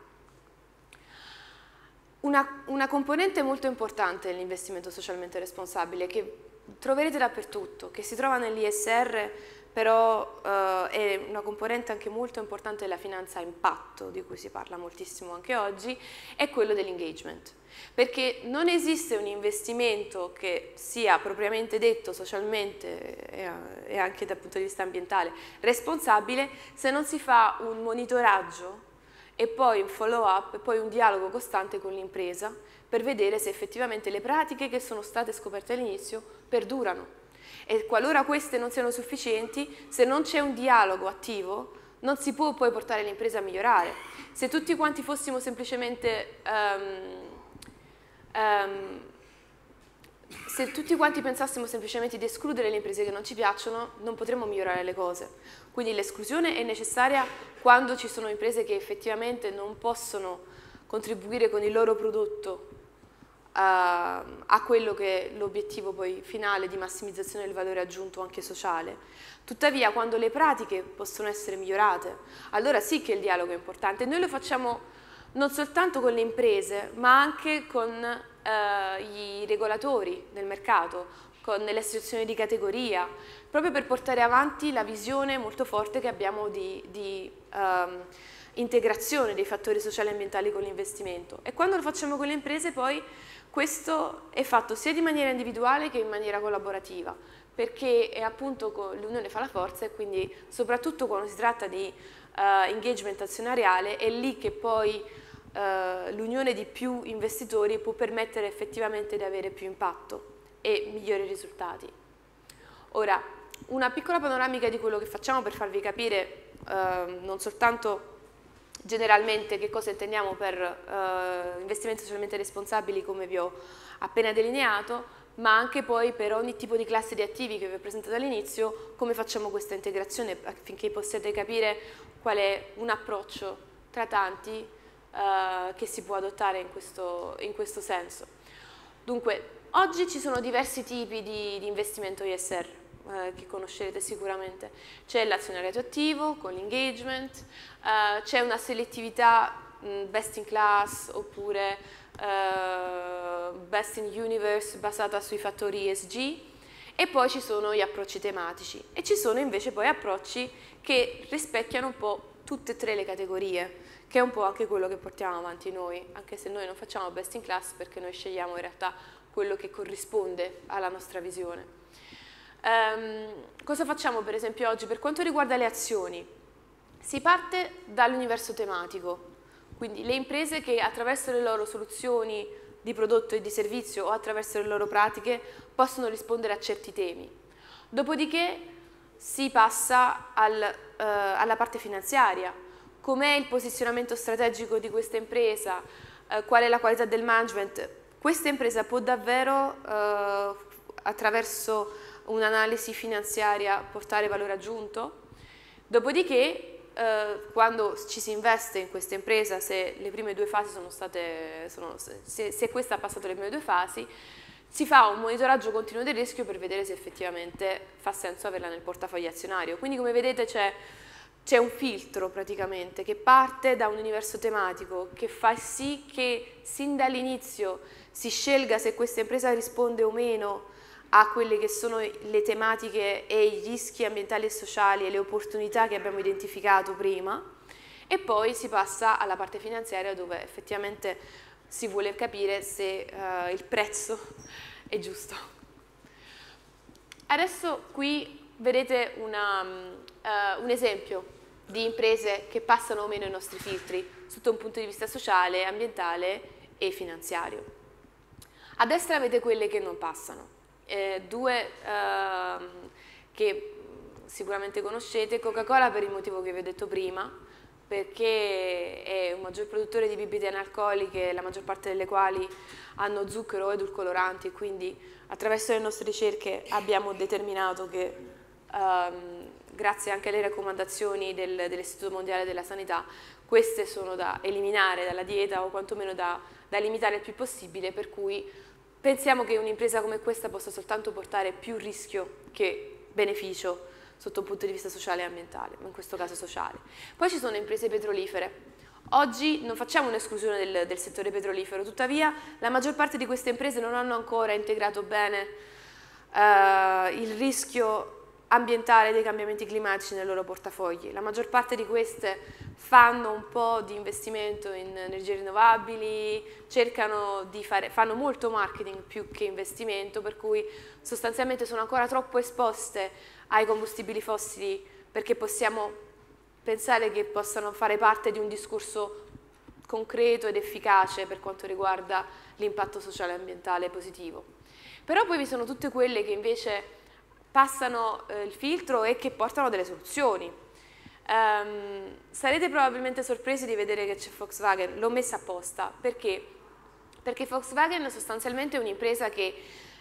Una, una componente molto importante dell'investimento socialmente responsabile che troverete dappertutto, che si trova nell'ISR però eh, è una componente anche molto importante della finanza impatto, di cui si parla moltissimo anche oggi, è quello dell'engagement. Perché non esiste un investimento che sia propriamente detto socialmente eh, e anche dal punto di vista ambientale responsabile se non si fa un monitoraggio e poi un follow up e poi un dialogo costante con l'impresa per vedere se effettivamente le pratiche che sono state scoperte all'inizio perdurano e qualora queste non siano sufficienti, se non c'è un dialogo attivo, non si può poi portare l'impresa a migliorare. Se tutti quanti fossimo semplicemente... Um, um, se tutti quanti pensassimo semplicemente di escludere le imprese che non ci piacciono, non potremmo migliorare le cose. Quindi l'esclusione è necessaria quando ci sono imprese che effettivamente non possono contribuire con il loro prodotto Ehm, a quello che è l'obiettivo poi finale di massimizzazione del valore aggiunto anche sociale. Tuttavia quando le pratiche possono essere migliorate, allora sì che il dialogo è importante. Noi lo facciamo non soltanto con le imprese, ma anche con eh, i regolatori del mercato, con le associazioni di categoria, proprio per portare avanti la visione molto forte che abbiamo di, di ehm, integrazione dei fattori sociali e ambientali con l'investimento. E quando lo facciamo con le imprese poi questo è fatto sia di maniera individuale che in maniera collaborativa, perché è appunto l'unione fa la forza e quindi soprattutto quando si tratta di uh, engagement azionariale è lì che poi uh, l'unione di più investitori può permettere effettivamente di avere più impatto e migliori risultati. Ora, una piccola panoramica di quello che facciamo per farvi capire uh, non soltanto generalmente che cosa intendiamo per eh, investimenti socialmente responsabili come vi ho appena delineato, ma anche poi per ogni tipo di classe di attivi che vi ho presentato all'inizio, come facciamo questa integrazione affinché possiate capire qual è un approccio tra tanti eh, che si può adottare in questo, in questo, senso. Dunque, oggi ci sono diversi tipi di, di investimento ISR eh, che conoscerete sicuramente. C'è l'azionariato attivo con l'engagement, eh, c'è una selettività mh, mm, best in class oppure eh, best in universe basata sui fattori ESG e poi ci sono gli approcci tematici e ci sono invece poi approcci che rispecchiano un po' tutte e tre le categorie, che è un po' anche quello che portiamo avanti noi, anche se noi non facciamo best in class perché noi scegliamo in realtà quello che corrisponde alla nostra visione. Um, cosa facciamo per esempio oggi per quanto riguarda le azioni? Si parte dall'universo tematico, quindi le imprese che attraverso le loro soluzioni di prodotto e di servizio o attraverso le loro pratiche possono rispondere a certi temi. Dopodiché si passa al, eh, alla parte finanziaria, com'è il posizionamento strategico di questa impresa, eh, qual è la qualità del management. Questa impresa può davvero, eh, attraverso un'analisi finanziaria, portare valore aggiunto? Dopodiché eh, quando ci si investe in questa impresa, se le prime due fasi sono state, sono, se, se questa ha passato le prime due fasi, si fa un monitoraggio continuo del rischio per vedere se effettivamente fa senso averla nel portafoglio azionario. Quindi come vedete c'è c'è un filtro praticamente che parte da un universo tematico che fa sì che sin dall'inizio si scelga se questa impresa risponde o meno a quelle che sono le tematiche e i rischi ambientali e sociali e le opportunità che abbiamo identificato prima e poi si passa alla parte finanziaria dove effettivamente si vuole capire se uh, il prezzo è giusto. Adesso qui vedete una, uh, un esempio di imprese che passano o meno i nostri filtri sotto un punto di vista sociale, ambientale e finanziario. A destra avete quelle che non passano eh, due ehm, che sicuramente conoscete, Coca-Cola per il motivo che vi ho detto prima, perché è un maggior produttore di bibite analcoliche, la maggior parte delle quali hanno zucchero o edulcoloranti, quindi attraverso le nostre ricerche abbiamo determinato che ehm, grazie anche alle raccomandazioni del, dell'Istituto Mondiale della Sanità, queste sono da eliminare dalla dieta o quantomeno da, da limitare il più possibile, per cui pensiamo che un'impresa come questa possa soltanto portare più rischio che beneficio sotto un punto di vista sociale e ambientale, ma in questo caso sociale. Poi ci sono imprese petrolifere. Oggi non facciamo un'esclusione del, del settore petrolifero, tuttavia la maggior parte di queste imprese non hanno ancora integrato bene Uh, il rischio ambientale dei cambiamenti climatici nei loro portafogli. La maggior parte di queste fanno un po' di investimento in energie rinnovabili, fare, fanno molto marketing più che investimento, per cui sostanzialmente sono ancora troppo esposte ai combustibili fossili perché possiamo pensare che possano fare parte di un discorso concreto ed efficace per quanto riguarda l'impatto sociale e ambientale positivo. Però poi vi sono tutte quelle che invece passano eh, il filtro e che portano delle soluzioni. Um, sarete probabilmente sorpresi di vedere che c'è Volkswagen, l'ho messa apposta, perché? Perché Volkswagen sostanzialmente è un'impresa che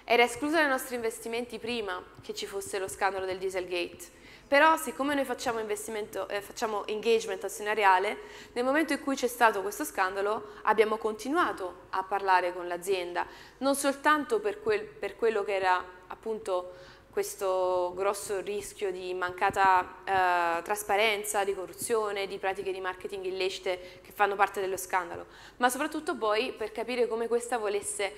era esclusa dai nostri investimenti prima che ci fosse lo scandalo del Dieselgate. Però siccome noi facciamo, eh, facciamo, engagement azionariale, nel momento in cui c'è stato questo scandalo abbiamo continuato a parlare con l'azienda, non soltanto per, quel, per quello che era appunto questo grosso rischio di mancata eh, trasparenza, di corruzione, di pratiche di marketing illecite che fanno parte dello scandalo, ma soprattutto poi per capire come questa volesse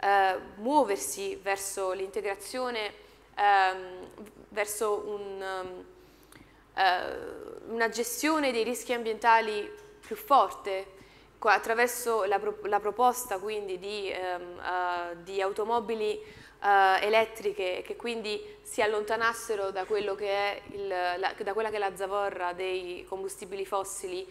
eh, muoversi verso l'integrazione, ehm, verso un, um, una gestione dei rischi ambientali più forte, attraverso la, pro la proposta quindi di, ehm, uh, di automobili eh, elettriche che quindi si allontanassero da, il, la, da, quella che è la zavorra dei combustibili fossili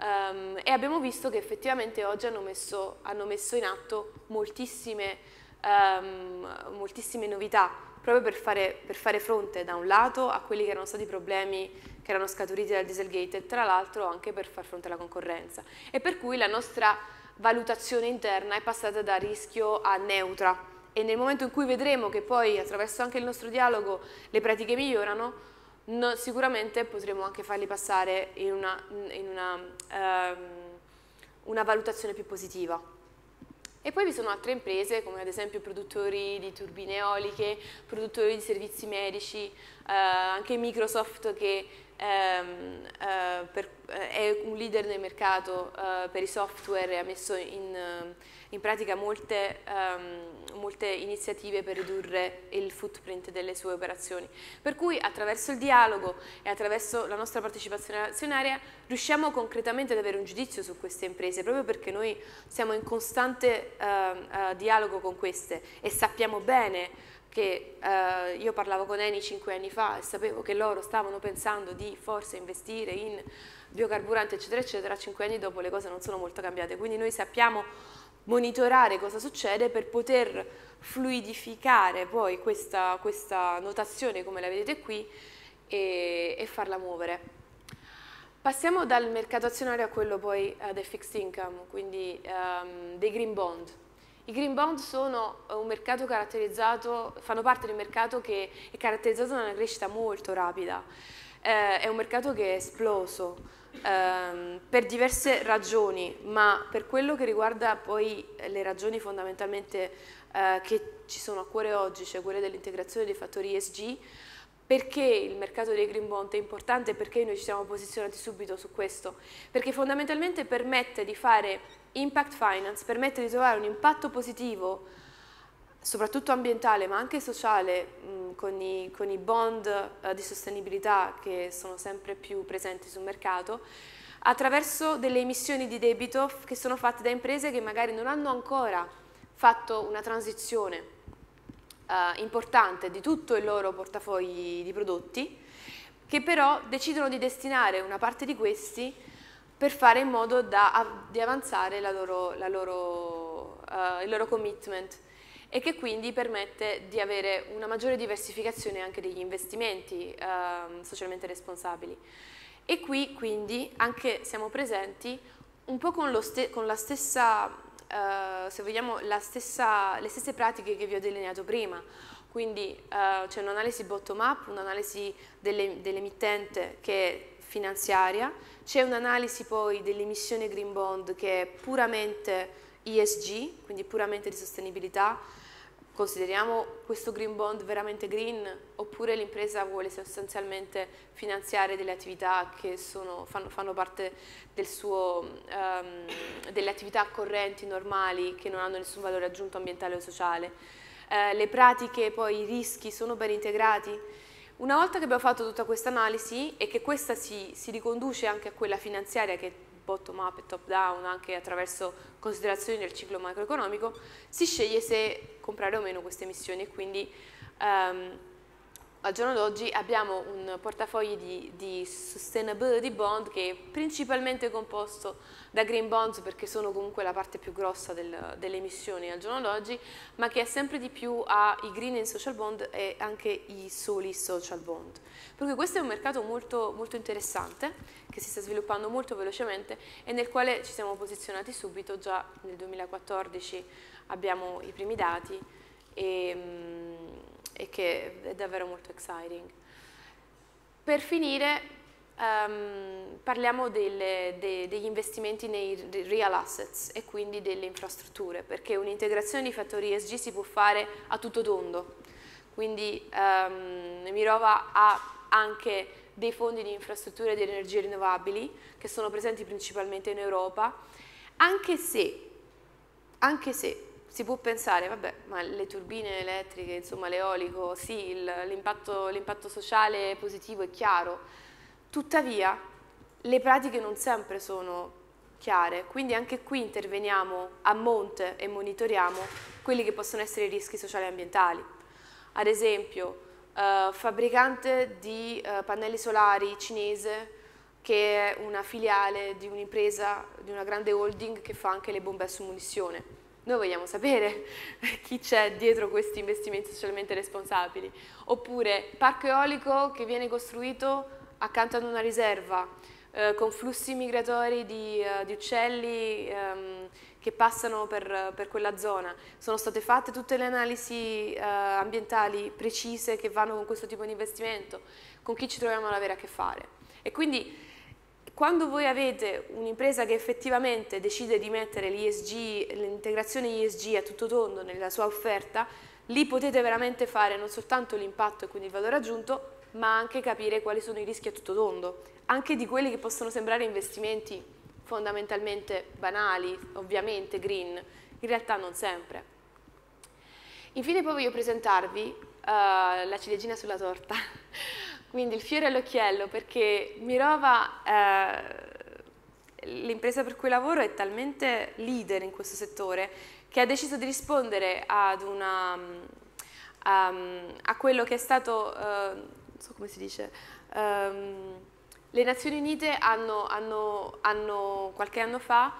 um, e abbiamo visto che effettivamente oggi hanno messo, hanno messo in atto moltissime, um, moltissime novità proprio per fare, per fare, fronte da un lato a quelli che erano stati i problemi che erano scaturiti dal Dieselgate e tra l'altro anche per far fronte alla concorrenza e per cui la nostra valutazione interna è passata da rischio a neutra e nel momento in cui vedremo che poi attraverso anche il nostro dialogo le pratiche migliorano, no, sicuramente potremo anche farli passare in una, in una, ehm, una valutazione più positiva. E poi vi sono altre imprese, come ad esempio produttori di turbine eoliche, produttori di servizi medici, eh, anche Microsoft che ehm, eh, per, eh, è un leader nel mercato eh, per i software e ha messo in in pratica molte, um, molte, iniziative per ridurre il footprint delle sue operazioni. Per cui attraverso il dialogo e attraverso la nostra partecipazione azionaria riusciamo concretamente ad avere un giudizio su queste imprese, proprio perché noi siamo in costante uh, uh, dialogo con queste e sappiamo bene che eh, io parlavo con Eni cinque anni fa e sapevo che loro stavano pensando di forse investire in biocarburante eccetera eccetera, cinque anni dopo le cose non sono molto cambiate, quindi noi sappiamo monitorare cosa succede per poter fluidificare poi questa, questa notazione come la vedete qui e, e, farla muovere. Passiamo dal mercato azionario a quello poi uh, del fixed income, quindi um, dei green bond. I green bond sono eh, un mercato caratterizzato, fanno parte di un mercato che è caratterizzato da una crescita molto rapida, eh, è un mercato che è esploso, ehm, per diverse ragioni, ma per quello che riguarda poi eh, le ragioni fondamentalmente eh, che ci sono a cuore oggi, cioè quelle dell'integrazione dei fattori ESG, perché il mercato dei green bond è importante e perché noi ci siamo posizionati subito su questo? Perché fondamentalmente permette di fare impact finance, permette di trovare un impatto positivo soprattutto ambientale ma anche sociale mh, con, i, con, i, bond eh, di sostenibilità che sono sempre più presenti sul mercato attraverso delle emissioni di debito che sono fatte da imprese che magari non hanno ancora fatto una transizione eh, importante di tutto il loro portafogli di prodotti che però decidono di destinare una parte di questi per fare in modo da, di avanzare la loro, la loro, eh, il loro commitment e che quindi permette di avere una maggiore diversificazione anche degli investimenti eh, socialmente responsabili. E qui quindi anche siamo presenti un po' con, con la stessa, eh, se vogliamo, stessa, le stesse pratiche che vi ho delineato prima, quindi eh, c'è un'analisi bottom-up, un'analisi dell'emittente che è finanziaria, c'è un'analisi poi dell'emissione green bond che è puramente ESG, quindi puramente di sostenibilità, Consideriamo questo green bond veramente green oppure l'impresa vuole sostanzialmente finanziare delle attività che sono, fanno, fanno, parte del suo, um, delle attività correnti, normali, che non hanno nessun valore aggiunto ambientale o sociale? Eh, le pratiche, poi i rischi sono ben integrati? Una volta che abbiamo fatto tutta questa analisi e che questa si, si riconduce anche a quella finanziaria che bottom up e top down anche attraverso considerazioni del ciclo macroeconomico, si sceglie se comprare o meno queste emissioni e quindi um, al giorno d'oggi abbiamo un portafoglio di, di, sustainability bond che è principalmente composto da green bonds perché sono comunque la parte più grossa del, delle emissioni al giorno d'oggi, ma che è sempre di più ha green and social bond e anche i soli social bond. Per cui questo è un mercato molto, molto interessante che si sta sviluppando molto velocemente e nel quale ci siamo posizionati subito, già nel 2014 abbiamo i primi dati. E, mm, e che è davvero molto exciting. Per finire um, parliamo delle, de, degli investimenti nei real assets e quindi delle infrastrutture, perché un'integrazione di fattori ESG si può fare a tutto tondo, quindi um, Mirova ha anche dei fondi di infrastrutture di energie rinnovabili che sono presenti principalmente in Europa, anche se, anche se si può pensare, vabbè, ma le turbine elettriche, insomma l'eolico, sì, l'impatto sociale positivo è chiaro, tuttavia le pratiche non sempre sono chiare, quindi anche qui interveniamo a monte e monitoriamo quelli che possono essere i rischi sociali e ambientali. Ad esempio, eh, fabbricante di eh, pannelli solari cinese che è una filiale di un'impresa, di una grande holding che fa anche le bombe a submunizione noi vogliamo sapere chi c'è dietro questi investimenti socialmente responsabili. Oppure parco eolico che viene costruito accanto ad una riserva, eh, con flussi migratori di, eh, di uccelli ehm, che passano per, per, quella zona. Sono state fatte tutte le analisi eh, ambientali precise che vanno con questo tipo di investimento, con chi ci troviamo ad avere a che fare. E quindi quando voi avete un'impresa che effettivamente decide di mettere l'integrazione ISG a tutto tondo nella sua offerta, lì potete veramente fare non soltanto l'impatto e quindi il valore aggiunto, ma anche capire quali sono i rischi a tutto tondo, anche di quelli che possono sembrare investimenti fondamentalmente banali, ovviamente green, in realtà non sempre. Infine poi voglio presentarvi uh, la ciliegina sulla torta. Quindi il fiore all'occhiello perché Mirova, eh, l'impresa per cui lavoro, è talmente leader in questo settore che ha deciso di rispondere una, um, a quello che è stato, uh, non so come si dice, um, le Nazioni Unite hanno, hanno, hanno qualche anno fa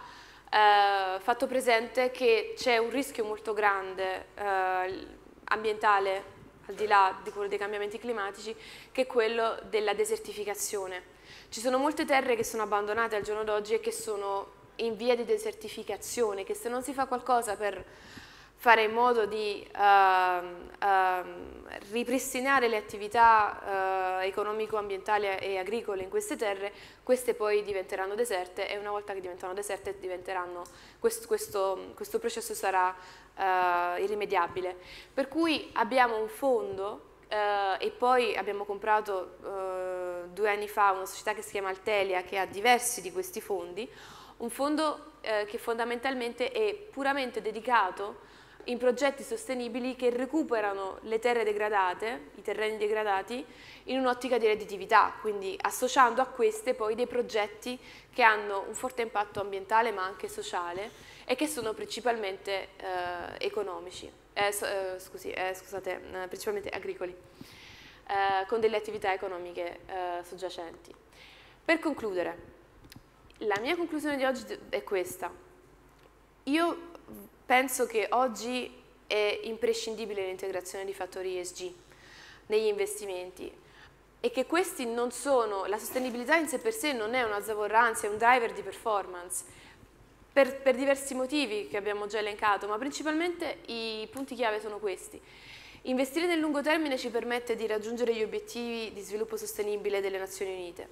eh, fatto presente che c'è un rischio molto grande eh, ambientale al di là di quello dei cambiamenti climatici, che è quello della desertificazione. Ci sono molte terre che sono abbandonate al giorno d'oggi e che sono in via di desertificazione, che se non si fa qualcosa per fare in modo di uh, uh, ripristinare le attività uh, economico-ambientali e agricole in queste terre, queste poi diventeranno deserte e una volta che diventano deserte diventeranno, questo, questo, questo, processo sarà eh, irrimediabile. Per cui abbiamo un fondo eh, e poi abbiamo comprato due anni fa una società che si chiama Altelia che ha diversi di questi fondi, un fondo che fondamentalmente è puramente dedicato in progetti sostenibili che recuperano le terre degradate, i terreni degradati, in un'ottica di redditività, quindi associando a queste poi dei progetti che hanno un forte impatto ambientale ma anche sociale e che sono principalmente eh, economici, eh, so, eh, scusi, eh, scusate, eh, principalmente agricoli, eh, con delle attività economiche soggiacenti. Per concludere, la mia conclusione di oggi è questa. Io penso che oggi è imprescindibile l'integrazione di fattori ESG negli investimenti e che questi non sono, la sostenibilità in sé per sé non è una zavorranza, è un driver di performance per, per diversi motivi che abbiamo già elencato, ma principalmente i punti chiave sono questi. Investire nel lungo termine ci permette di raggiungere gli obiettivi di sviluppo sostenibile delle Nazioni Unite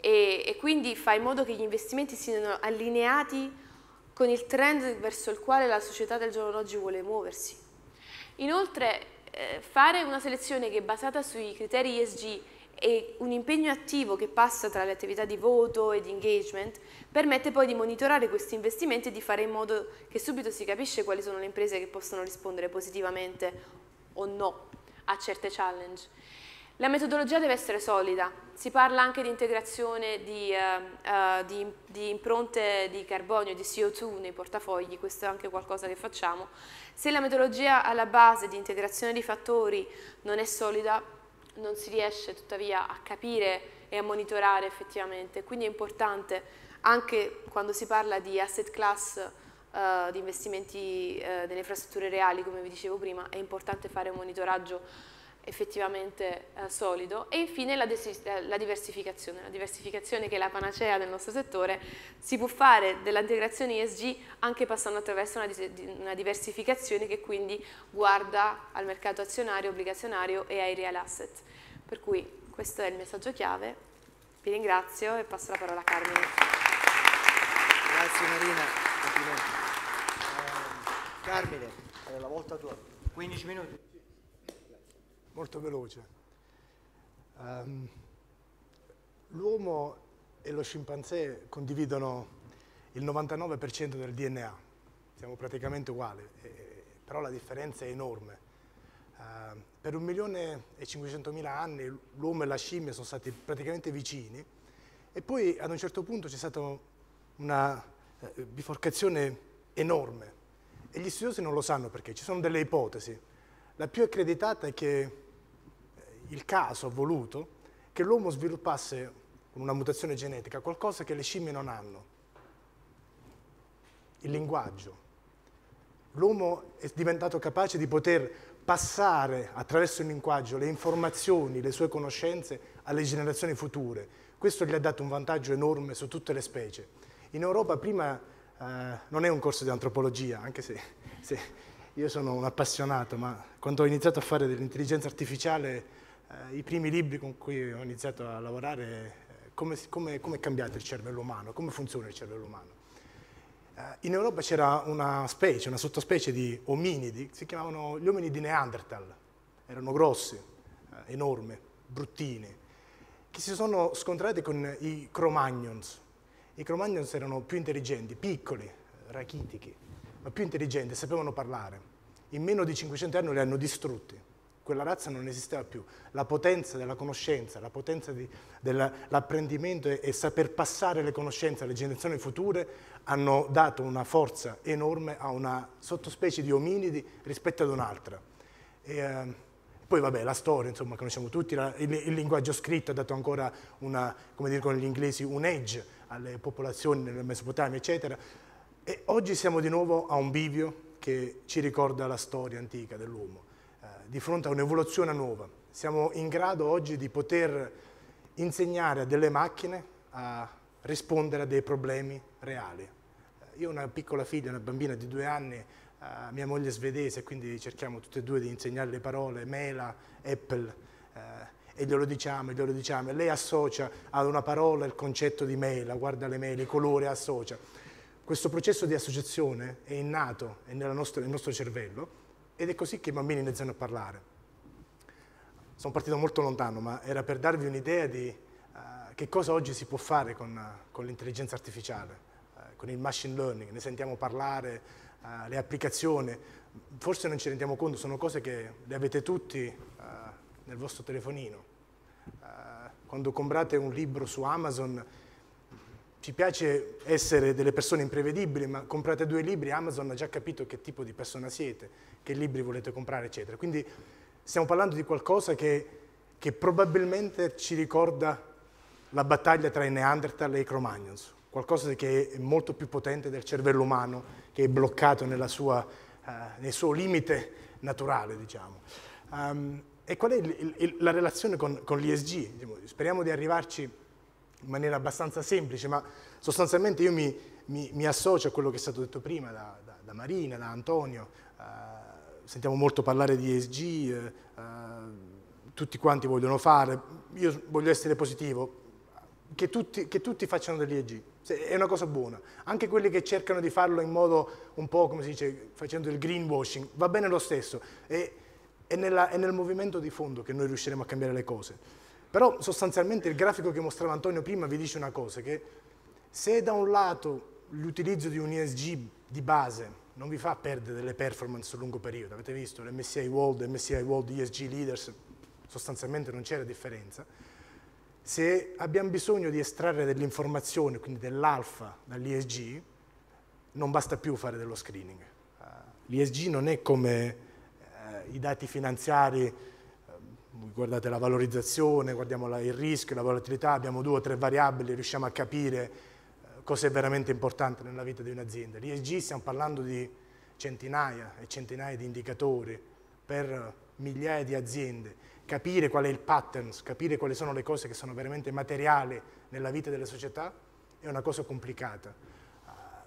e, e quindi fa in modo che gli investimenti siano allineati con il trend verso il quale la società del giorno d'oggi vuole muoversi. Inoltre eh, fare una selezione che è basata sui criteri ESG e un impegno attivo che passa tra le attività di voto e di engagement permette poi di monitorare questi investimenti e di fare in modo che subito si capisce quali sono le imprese che possono rispondere positivamente o no a certe challenge. La metodologia deve essere solida, si parla anche di integrazione di, uh, uh, di, di, impronte di carbonio, di CO2 nei portafogli, questo è anche qualcosa che facciamo. Se la metodologia alla base di integrazione di fattori non è solida, non si riesce tuttavia a capire e a monitorare effettivamente, quindi è importante anche quando si parla di asset class uh, di investimenti nelle infrastrutture reali, come vi dicevo prima, è importante fare un monitoraggio effettivamente eh, solido e infine la, eh, la, diversificazione, la diversificazione che è la panacea del nostro settore, si può fare dell'integrazione ISG anche passando attraverso una, una, diversificazione che quindi guarda al mercato azionario, obbligazionario e ai real asset. Per cui questo è il messaggio chiave, vi ringrazio e passo la parola a Carmine. Grazie Marina, Eh, Carmine, è la volta tua, 15 minuti molto veloce. Um, L'uomo e lo scimpanzé condividono il 99% del DNA, siamo praticamente uguali, eh, però la differenza è enorme. Uh, per un milione e 500 mila anni l'uomo e la scimmia sono stati praticamente vicini e poi ad un certo punto c'è stata una eh, biforcazione enorme e gli studiosi non lo sanno perché, ci sono delle ipotesi. La più accreditata è che il caso ha voluto che l'uomo sviluppasse con una mutazione genetica qualcosa che le scimmie non hanno, il linguaggio. L'uomo è diventato capace di poter passare attraverso il linguaggio le informazioni, le sue conoscenze alle generazioni future. Questo gli ha dato un vantaggio enorme su tutte le specie. In Europa prima eh, non è un corso di antropologia, anche se, se io sono un appassionato, ma quando ho iniziato a fare dell'intelligenza artificiale eh, i primi libri con cui ho iniziato a lavorare, eh, come, come, come, è cambiato il cervello umano, come funziona il cervello umano. Eh, in Europa c'era una specie, una sottospecie di ominidi, si chiamavano gli uomini di Neanderthal, erano grossi, eh, enormi, bruttini, che si sono scontrati con i Cro-Magnons. I Cro-Magnons erano più intelligenti, piccoli, rachitichi, ma più intelligenti, sapevano parlare. In meno di 500 anni li hanno distrutti quella razza non esisteva più. La potenza della conoscenza, la potenza dell'apprendimento e, e, saper passare le conoscenze alle generazioni future hanno dato una forza enorme a una sottospecie di ominidi rispetto ad un'altra. Ehm, poi vabbè, la storia, insomma, conosciamo tutti, la, il, il, linguaggio scritto ha dato ancora, una, come dicono gli inglesi, un edge alle popolazioni nel Mesopotamia, eccetera. E oggi siamo di nuovo a un bivio che ci ricorda la storia antica dell'uomo di fronte a un'evoluzione nuova. Siamo in grado oggi di poter insegnare a delle macchine a rispondere a dei problemi reali. Io ho una piccola figlia, una bambina di due anni, Uh, mia moglie è svedese, quindi cerchiamo tutte e due di insegnare le parole mela, apple, uh, e glielo diciamo, e glielo diciamo. lei associa ad una parola il concetto di mela, guarda le mele, i colori associa. Questo processo di associazione è innato, è nostra, nel nostro cervello, ed è così che i bambini iniziano a parlare. Sono partito molto lontano, ma era per darvi un'idea di uh, che cosa oggi si può fare con, uh, con l'intelligenza artificiale, uh, con il machine learning. Ne sentiamo parlare, eh, le applicazioni, forse non ci rendiamo conto, sono cose che le avete tutti nel vostro telefonino. quando comprate un libro su Amazon ci piace essere delle persone imprevedibili, ma comprate due libri, Amazon ha già capito che tipo di persona siete, che libri volete comprare, eccetera. Quindi stiamo parlando di qualcosa che, che probabilmente ci ricorda la battaglia tra i Neanderthal e i Cro-Magnons, qualcosa che è molto più potente del cervello umano, che è bloccato sua, uh, nel suo limite naturale, diciamo. Um, e qual è il, il, la relazione con, con l'ESG? Diciamo, speriamo di arrivarci in maniera abbastanza semplice, ma sostanzialmente io mi, mi, mi associo a quello che è stato detto prima da, da, da Marina, da Antonio, eh, sentiamo molto parlare di ESG, eh, eh, tutti quanti vogliono fare, io voglio essere positivo, che tutti, che tutti facciano dell'ESG, è una cosa buona, anche quelli che cercano di farlo in modo un po' come si dice, facendo il greenwashing, va bene lo stesso, è, è, nella, è nel movimento di fondo che noi riusciremo a cambiare le cose. Però sostanzialmente il grafico che mostrava Antonio prima vi dice una cosa, che se da un lato l'utilizzo di un ESG di base non vi fa perdere delle performance sul lungo periodo, avete visto l'MSI World, MSI World ESG Leaders, sostanzialmente non c'era differenza, se abbiamo bisogno di estrarre dell'informazione, quindi dell'alfa dall'ESG, non basta più fare dello screening. Eh, L'ESG non è come eh, i dati finanziari guardate la valorizzazione, guardiamo la, il rischio, la volatilità, abbiamo due o tre variabili, riusciamo a capire eh, cosa è veramente importante nella vita di un'azienda. L'ESG stiamo parlando di centinaia e centinaia di indicatori per migliaia di aziende, capire qual è il pattern, capire quali sono le cose che sono veramente materiali nella vita delle società è una cosa complicata.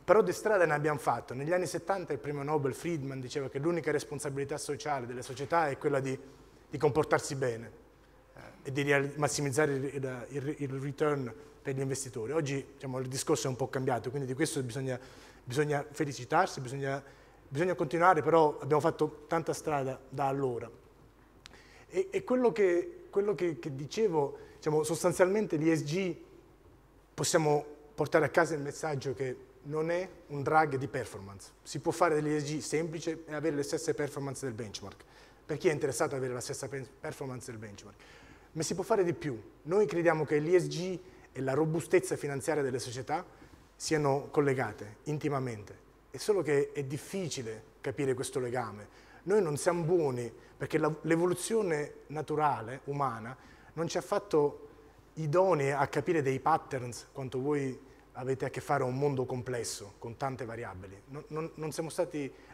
Però di strada ne abbiamo fatto. Negli anni 70 il premio Nobel Friedman diceva che l'unica responsabilità sociale delle società è quella di di comportarsi bene eh, e di massimizzare il, il, il, return per gli investitori. Oggi diciamo, il discorso è un po' cambiato, quindi di questo bisogna, bisogna felicitarsi, bisogna, bisogna, continuare, però abbiamo fatto tanta strada da allora. E, e quello, che, quello che, che dicevo, diciamo, sostanzialmente l'ISG possiamo portare a casa il messaggio che non è un drag di performance. Si può fare dell'ISG semplice e avere le stesse performance del benchmark per chi è interessato ad avere la stessa performance del benchmark. Ma si può fare di più. Noi crediamo che l'ISG e la robustezza finanziaria delle società siano collegate intimamente. È solo che è difficile capire questo legame. Noi non siamo buoni perché l'evoluzione naturale, umana, non ci ha fatto idonei a capire dei patterns, quanto voi avete a che fare con un mondo complesso, con tante variabili.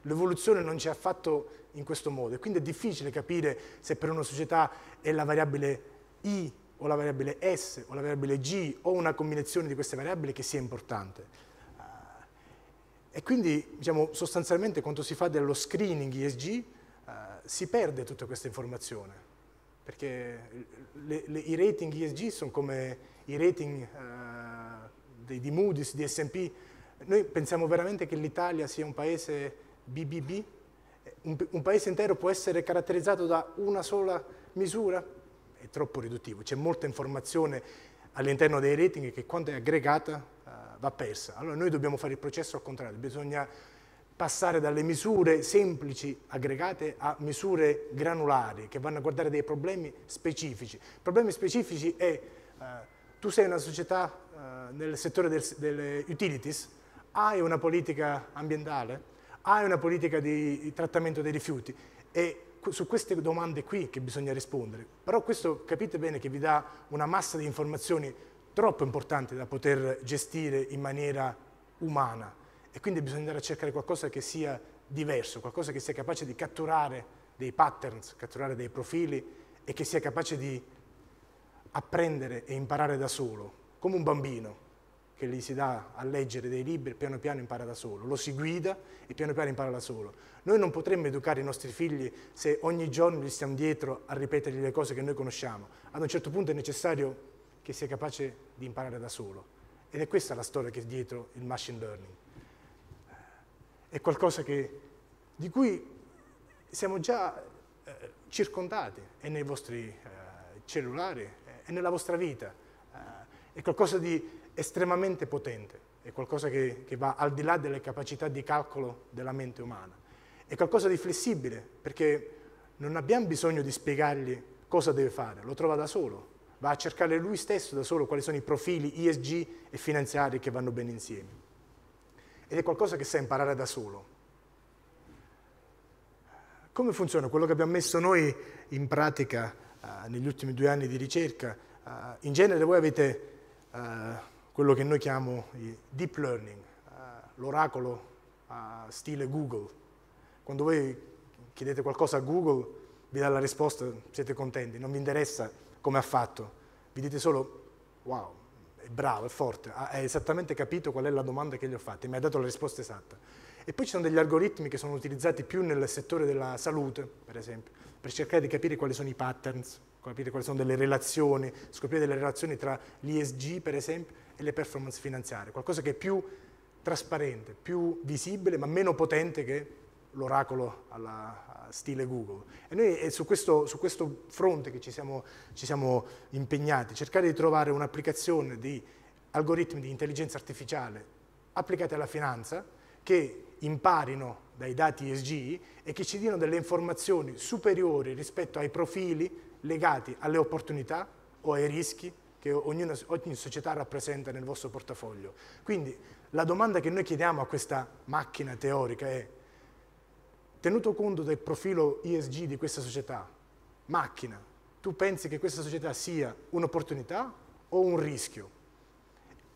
l'evoluzione non ci ha fatto in questo modo e quindi è difficile capire se per una società è la variabile I o la variabile S o la variabile G o una combinazione di queste variabili che sia importante. Ah, e quindi diciamo, sostanzialmente quando si fa dello screening ISG uh, ah, si perde tutta questa informazione, perché le, le, i rating ISG sono come i rating... Uh, di Moody's, di S&P, noi pensiamo veramente che l'Italia sia un paese BBB? Un, un paese intero può essere caratterizzato da una sola misura? È troppo riduttivo, c'è molta informazione all'interno dei rating che quando è aggregata uh, va persa. Allora noi dobbiamo fare il processo al contrario, bisogna passare dalle misure semplici aggregate a misure granulari che vanno a guardare dei problemi specifici. Problemi specifici è uh, tu sei una società eh, nel settore del, delle utilities, hai una politica ambientale, hai una politica di trattamento dei rifiuti e su queste domande qui che bisogna rispondere. Però questo capite bene che vi dà una massa di informazioni troppo importante da poter gestire in maniera umana e quindi bisogna andare a cercare qualcosa che sia diverso, qualcosa che sia capace di catturare dei patterns, catturare dei profili e che sia capace di apprendere e imparare da solo, come un bambino che gli si dà a leggere dei libri, e piano piano impara da solo, lo si guida e piano piano impara da solo. Noi non potremmo educare i nostri figli se ogni giorno gli stiamo dietro a ripetergli le cose che noi conosciamo. Ad un certo punto è necessario che sia capace di imparare da solo. Ed è questa la storia che è dietro il machine learning. È qualcosa che, di cui siamo già eh, circondati, è nei vostri eh, cellulari, eh, è nella vostra vita è qualcosa di estremamente potente, è qualcosa che, che va al di là delle capacità di calcolo della mente umana. È qualcosa di flessibile, perché non abbiamo bisogno di spiegargli cosa deve fare, lo trova da solo, va a cercare lui stesso da solo quali sono i profili ISG e finanziari che vanno bene insieme. Ed è qualcosa che sa imparare da solo. Come funziona? Quello che abbiamo messo noi in pratica eh, negli ultimi due anni di ricerca, eh, in genere voi avete eh, quello che noi chiamiamo deep learning, eh, l'oracolo stile Google. Quando voi chiedete qualcosa a Google, vi dà la risposta, siete contenti, non vi interessa come ha fatto, vi dite solo wow, è bravo, è forte, ha, esattamente capito qual è la domanda che gli ho fatto e mi ha dato la risposta esatta. E poi ci sono degli algoritmi che sono utilizzati più nel settore della salute, per esempio, per cercare di capire quali sono i patterns capire quali sono delle relazioni, scoprire delle relazioni tra l'ISG, per esempio e le performance finanziarie, qualcosa che è più trasparente, più visibile ma meno potente che l'oracolo alla stile Google. E noi è su questo, su questo fronte che ci siamo, ci siamo impegnati, cercare di trovare un'applicazione di algoritmi di intelligenza artificiale applicati alla finanza che imparino dai dati ESG e che ci diano delle informazioni superiori rispetto ai profili legati alle opportunità o ai rischi che ognuna, ogni società rappresenta nel vostro portafoglio. Quindi la domanda che noi chiediamo a questa macchina teorica è, tenuto conto del profilo ISG di questa società, macchina, tu pensi che questa società sia un'opportunità o un rischio?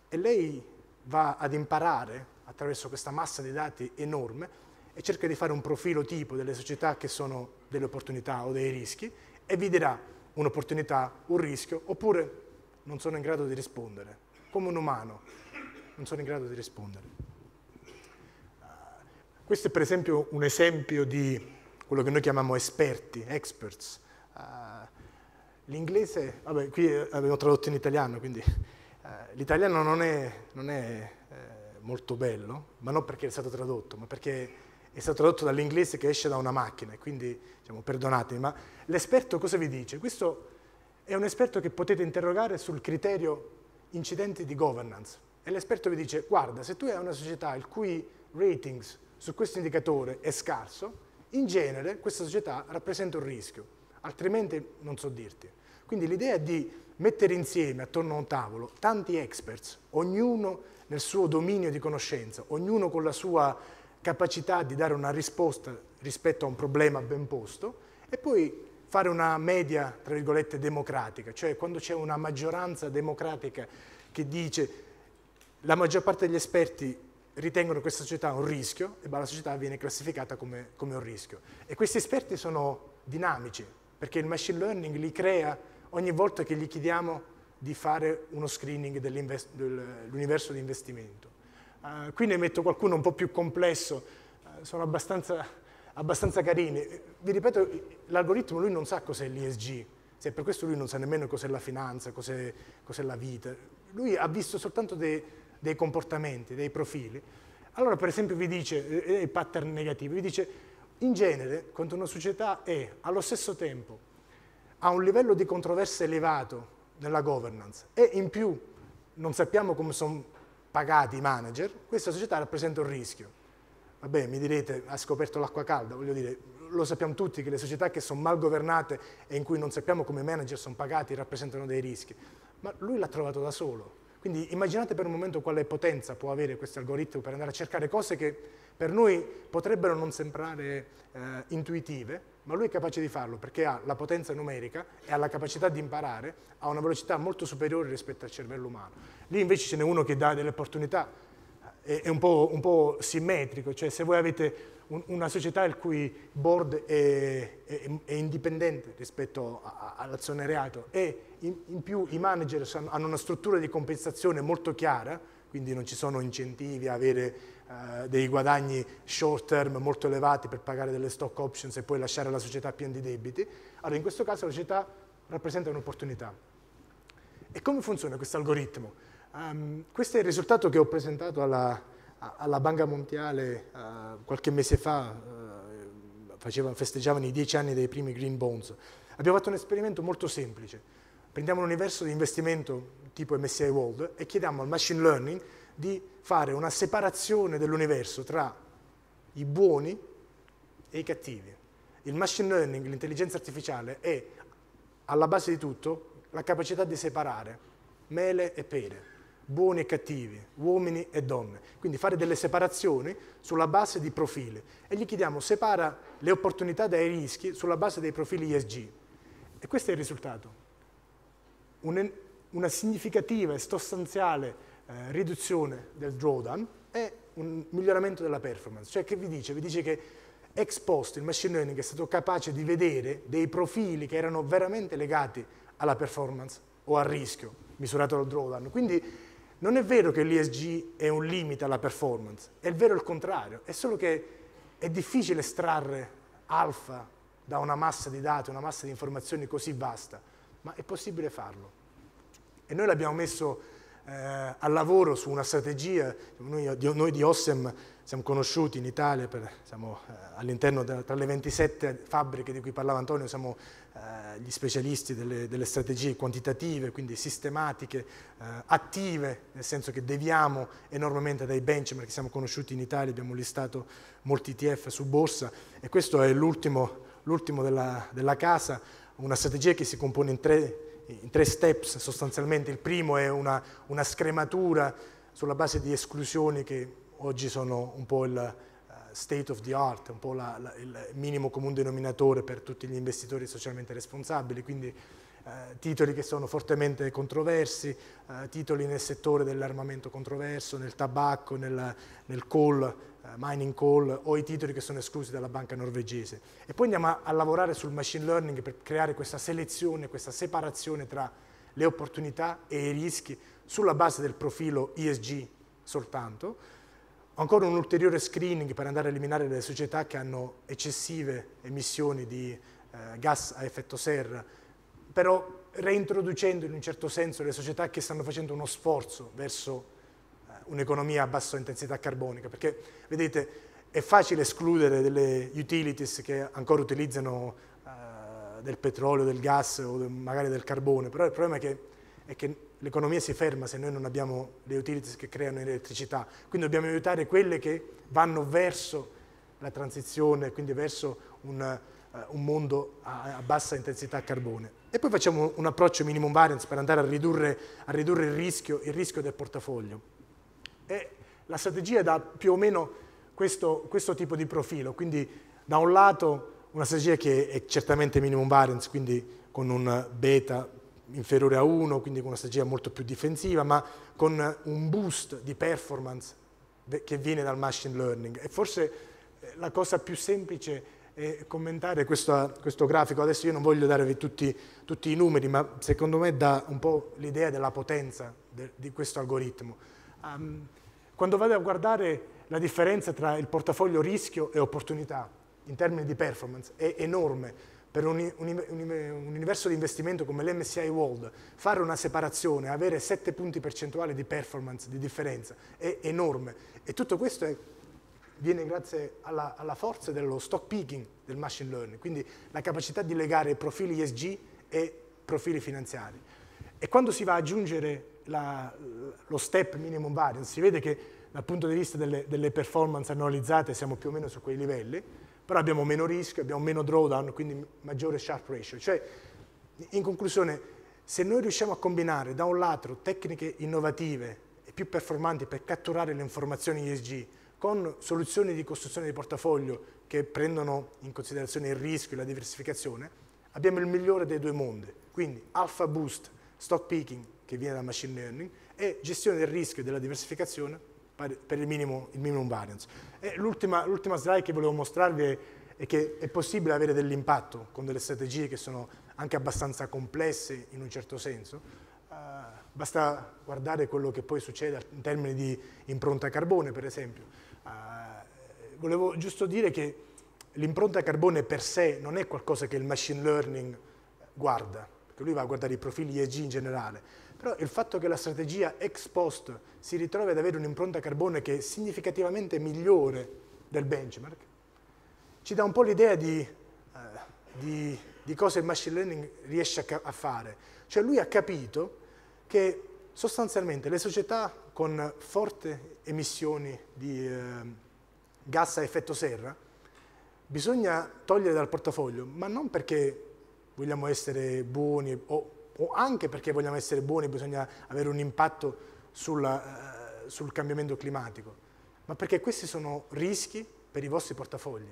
E lei va ad imparare attraverso questa massa di dati enorme e cerca di fare un profilo tipo delle società che sono delle opportunità o dei rischi e vi dirà un'opportunità, un rischio, oppure non sono in grado di rispondere, come un umano, non sono in grado di rispondere. Ah, questo è per esempio un esempio di quello che noi chiamiamo esperti, experts. Ah, l'inglese, vabbè, qui eh, abbiamo tradotto in italiano, quindi ah, l'italiano non è, non è eh, molto bello, ma non perché è stato tradotto, ma perché è stato tradotto dall'inglese che esce da una macchina, quindi diciamo, perdonatemi, ma l'esperto cosa vi dice? Questo è un esperto che potete interrogare sul criterio incidenti di governance e l'esperto vi dice guarda, se tu hai una società il cui ratings su questo indicatore è scarso, in genere questa società rappresenta un rischio, altrimenti non so dirti. Quindi l'idea di mettere insieme attorno a un tavolo tanti experts, ognuno nel suo dominio di conoscenza, ognuno con la sua capacità di dare una risposta rispetto a un problema ben posto e poi fare una media, tra virgolette, democratica, cioè quando c'è una maggioranza democratica che dice la maggior parte degli esperti ritengono questa società un rischio, e la società viene classificata come, come un rischio. E questi esperti sono dinamici, perché il machine learning li crea ogni volta che gli chiediamo di fare uno screening dell'universo di investimento. Eh, qui ne metto qualcuno un po' più complesso, uh, sono abbastanza, abbastanza, carini. Vi ripeto, l'algoritmo lui non sa cos'è l'ISG, se per questo lui non sa nemmeno cos'è la finanza, cos'è, cos la vita. Lui ha visto soltanto dei, dei comportamenti, dei profili. Allora, per esempio, vi dice, eh, eh, i pattern negativi, vi dice, in genere, quando una società è allo stesso tempo a un livello di controversia elevato nella governance e in più non sappiamo come sono pagati i manager, questa società rappresenta un rischio. Vabbè, mi direte, ha scoperto l'acqua calda, voglio dire, lo sappiamo tutti che le società che sono mal governate e in cui non sappiamo come i manager sono pagati rappresentano dei rischi, ma lui l'ha trovato da solo. Quindi immaginate per un momento quale potenza può avere questo algoritmo per andare a cercare cose che per noi potrebbero non sembrare eh, intuitive, ma lui è capace di farlo perché ha la potenza numerica e ha la capacità di imparare a una velocità molto superiore rispetto al cervello umano. Lì invece ce n'è uno che dà delle opportunità, è, è un, po', un, po', simmetrico, cioè se voi avete un, una società il cui board è, è, è indipendente rispetto all'azione reato e in, in più i manager hanno una struttura di compensazione molto chiara, quindi non ci sono incentivi a avere eh, dei guadagni short term molto elevati per pagare delle stock options e poi lasciare la società piena di debiti, allora in questo caso la società rappresenta un'opportunità. E come funziona questo algoritmo? Um, questo è il risultato che ho presentato alla, alla Banca Mondiale uh, qualche mese fa, uh, faceva, festeggiavano i dieci anni dei primi green bonds. Abbiamo fatto un esperimento molto semplice. Prendiamo un universo di investimento tipo MSI World e chiediamo al machine learning di fare una separazione dell'universo tra i buoni e i cattivi. Il machine learning, l'intelligenza artificiale, è alla base di tutto la capacità di separare mele e pere, buoni e cattivi, uomini e donne. Quindi fare delle separazioni sulla base di profili. E gli chiediamo, separa le opportunità dai rischi sulla base dei profili ESG. E questo è il risultato. una significativa e sostanziale eh, riduzione del drawdown e un miglioramento della performance. Cioè che vi dice? Vi dice che ex post il machine learning è stato capace di vedere dei profili che erano veramente legati alla performance o al rischio misurato dal drawdown. Quindi non è vero che l'ISG è un limite alla performance, è vero il contrario, è solo che è difficile estrarre alfa da una massa di dati, una massa di informazioni così vasta, ma è possibile farlo. E noi l'abbiamo messo eh, al lavoro su una strategia, noi, noi, di Ossem siamo conosciuti in Italia, per, siamo eh, all'interno tra le 27 fabbriche di cui parlava Antonio, siamo eh, gli specialisti delle, delle, strategie quantitative, quindi sistematiche, eh, attive, nel senso che deviamo enormemente dai benchmark, siamo conosciuti in Italia, abbiamo listato molti ETF su borsa e questo è l'ultimo della, della casa, una strategia che si compone in tre in tre steps sostanzialmente. Il primo è una, una scrematura sulla base di esclusioni che oggi sono un po' il eh, state of the art, un po' la, la, il minimo comune denominatore per tutti gli investitori socialmente responsabili, quindi eh, titoli che sono fortemente controversi, eh, titoli nel settore dell'armamento controverso, nel tabacco, nel, nel coal, eh, mining call o i titoli che sono esclusi dalla banca norvegese. E poi andiamo a, a lavorare sul machine learning per creare questa selezione, questa separazione tra le opportunità e i rischi sulla base del profilo ESG soltanto. Ancora un ulteriore screening per andare a eliminare le società che hanno eccessive emissioni di eh, gas a effetto serra, però reintroducendo in un certo senso le società che stanno facendo uno sforzo verso un'economia a bassa intensità carbonica, perché vedete è facile escludere delle utilities che ancora utilizzano eh, del petrolio, del gas o de, magari del carbone, però il problema è che, è che l'economia si ferma se noi non abbiamo le utilities che creano elettricità, quindi dobbiamo aiutare quelle che vanno verso la transizione, quindi verso un, uh, un mondo a, a, bassa intensità carbone. E poi facciamo un approccio minimum variance per andare a ridurre, a ridurre il, rischio, il rischio del portafoglio. E la strategia dà più o meno questo, questo tipo di profilo, quindi da un lato una strategia che è certamente minimum variance, quindi con un beta inferiore a 1, quindi con una strategia molto più difensiva, ma con un boost di performance che viene dal machine learning. E forse eh, la cosa più semplice è commentare questo, questo grafico. Adesso io non voglio darvi tutti, tutti, i numeri, ma secondo me dà un po' l'idea della potenza de, di questo algoritmo um, quando vado a guardare la differenza tra il portafoglio rischio e opportunità in termini di performance è enorme. Per un, un, un universo di investimento come l'MSI World, fare una separazione, avere 7 punti percentuali di performance, di differenza, è enorme. E tutto questo è viene grazie alla, alla, forza dello stock picking del machine learning, quindi la capacità di legare profili ESG e profili finanziari. E quando si va ad aggiungere la, lo step minimum variance, si vede che dal punto di vista delle, delle, performance annualizzate siamo più o meno su quei livelli, però abbiamo meno rischio, abbiamo meno drawdown, quindi maggiore sharp ratio. Cioè, in conclusione, se noi riusciamo a combinare da un lato tecniche innovative e più performanti per catturare le informazioni ESG con soluzioni di costruzione di portafoglio che prendono in considerazione il rischio e la diversificazione, abbiamo il migliore dei due mondi, quindi alpha boost, stock picking che viene da machine learning, e gestione del rischio e della diversificazione per il minimum, il minimum variance. l'ultima, slide che volevo mostrarvi è che è possibile avere dell'impatto con delle strategie che sono anche abbastanza complesse in un certo senso. Uh, basta guardare quello che poi succede in termini di impronta carbone, per esempio. Uh, volevo giusto dire che l'impronta carbone per sé non è qualcosa che il machine learning guarda, perché lui va a guardare i profili EG in generale, però il fatto che la strategia ex post si ritrovi ad avere un'impronta carbone che è significativamente migliore del benchmark, ci dà un po' l'idea di, eh, di, di, cosa il machine learning riesce a, a fare. Cioè lui ha capito che sostanzialmente le società con forti emissioni di eh, gas a effetto serra bisogna togliere dal portafoglio, ma non perché vogliamo essere buoni o o anche perché vogliamo essere buoni, bisogna avere un impatto sulla, uh, eh, sul cambiamento climatico, ma perché questi sono rischi per i vostri portafogli.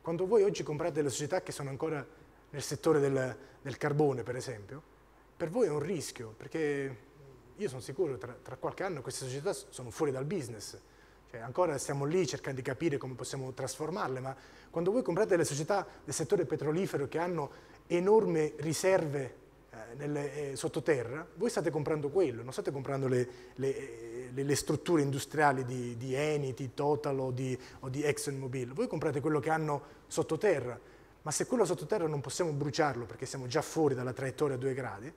Quando voi oggi comprate delle società che sono ancora nel settore del, del carbone, per esempio, per voi è un rischio, perché io sono sicuro che tra, tra qualche anno queste società sono fuori dal business, cioè, ancora stiamo lì cercando di capire come possiamo trasformarle, ma quando voi comprate le società del settore petrolifero che hanno enorme riserve eh, nelle, eh, sottoterra, voi state comprando quello, non state comprando le, le, eh, le, le strutture industriali di, di, Eni, di Total o di, o di ExxonMobil, voi comprate quello che hanno sottoterra, ma se quello sottoterra non possiamo bruciarlo perché siamo già fuori dalla traiettoria a due gradi,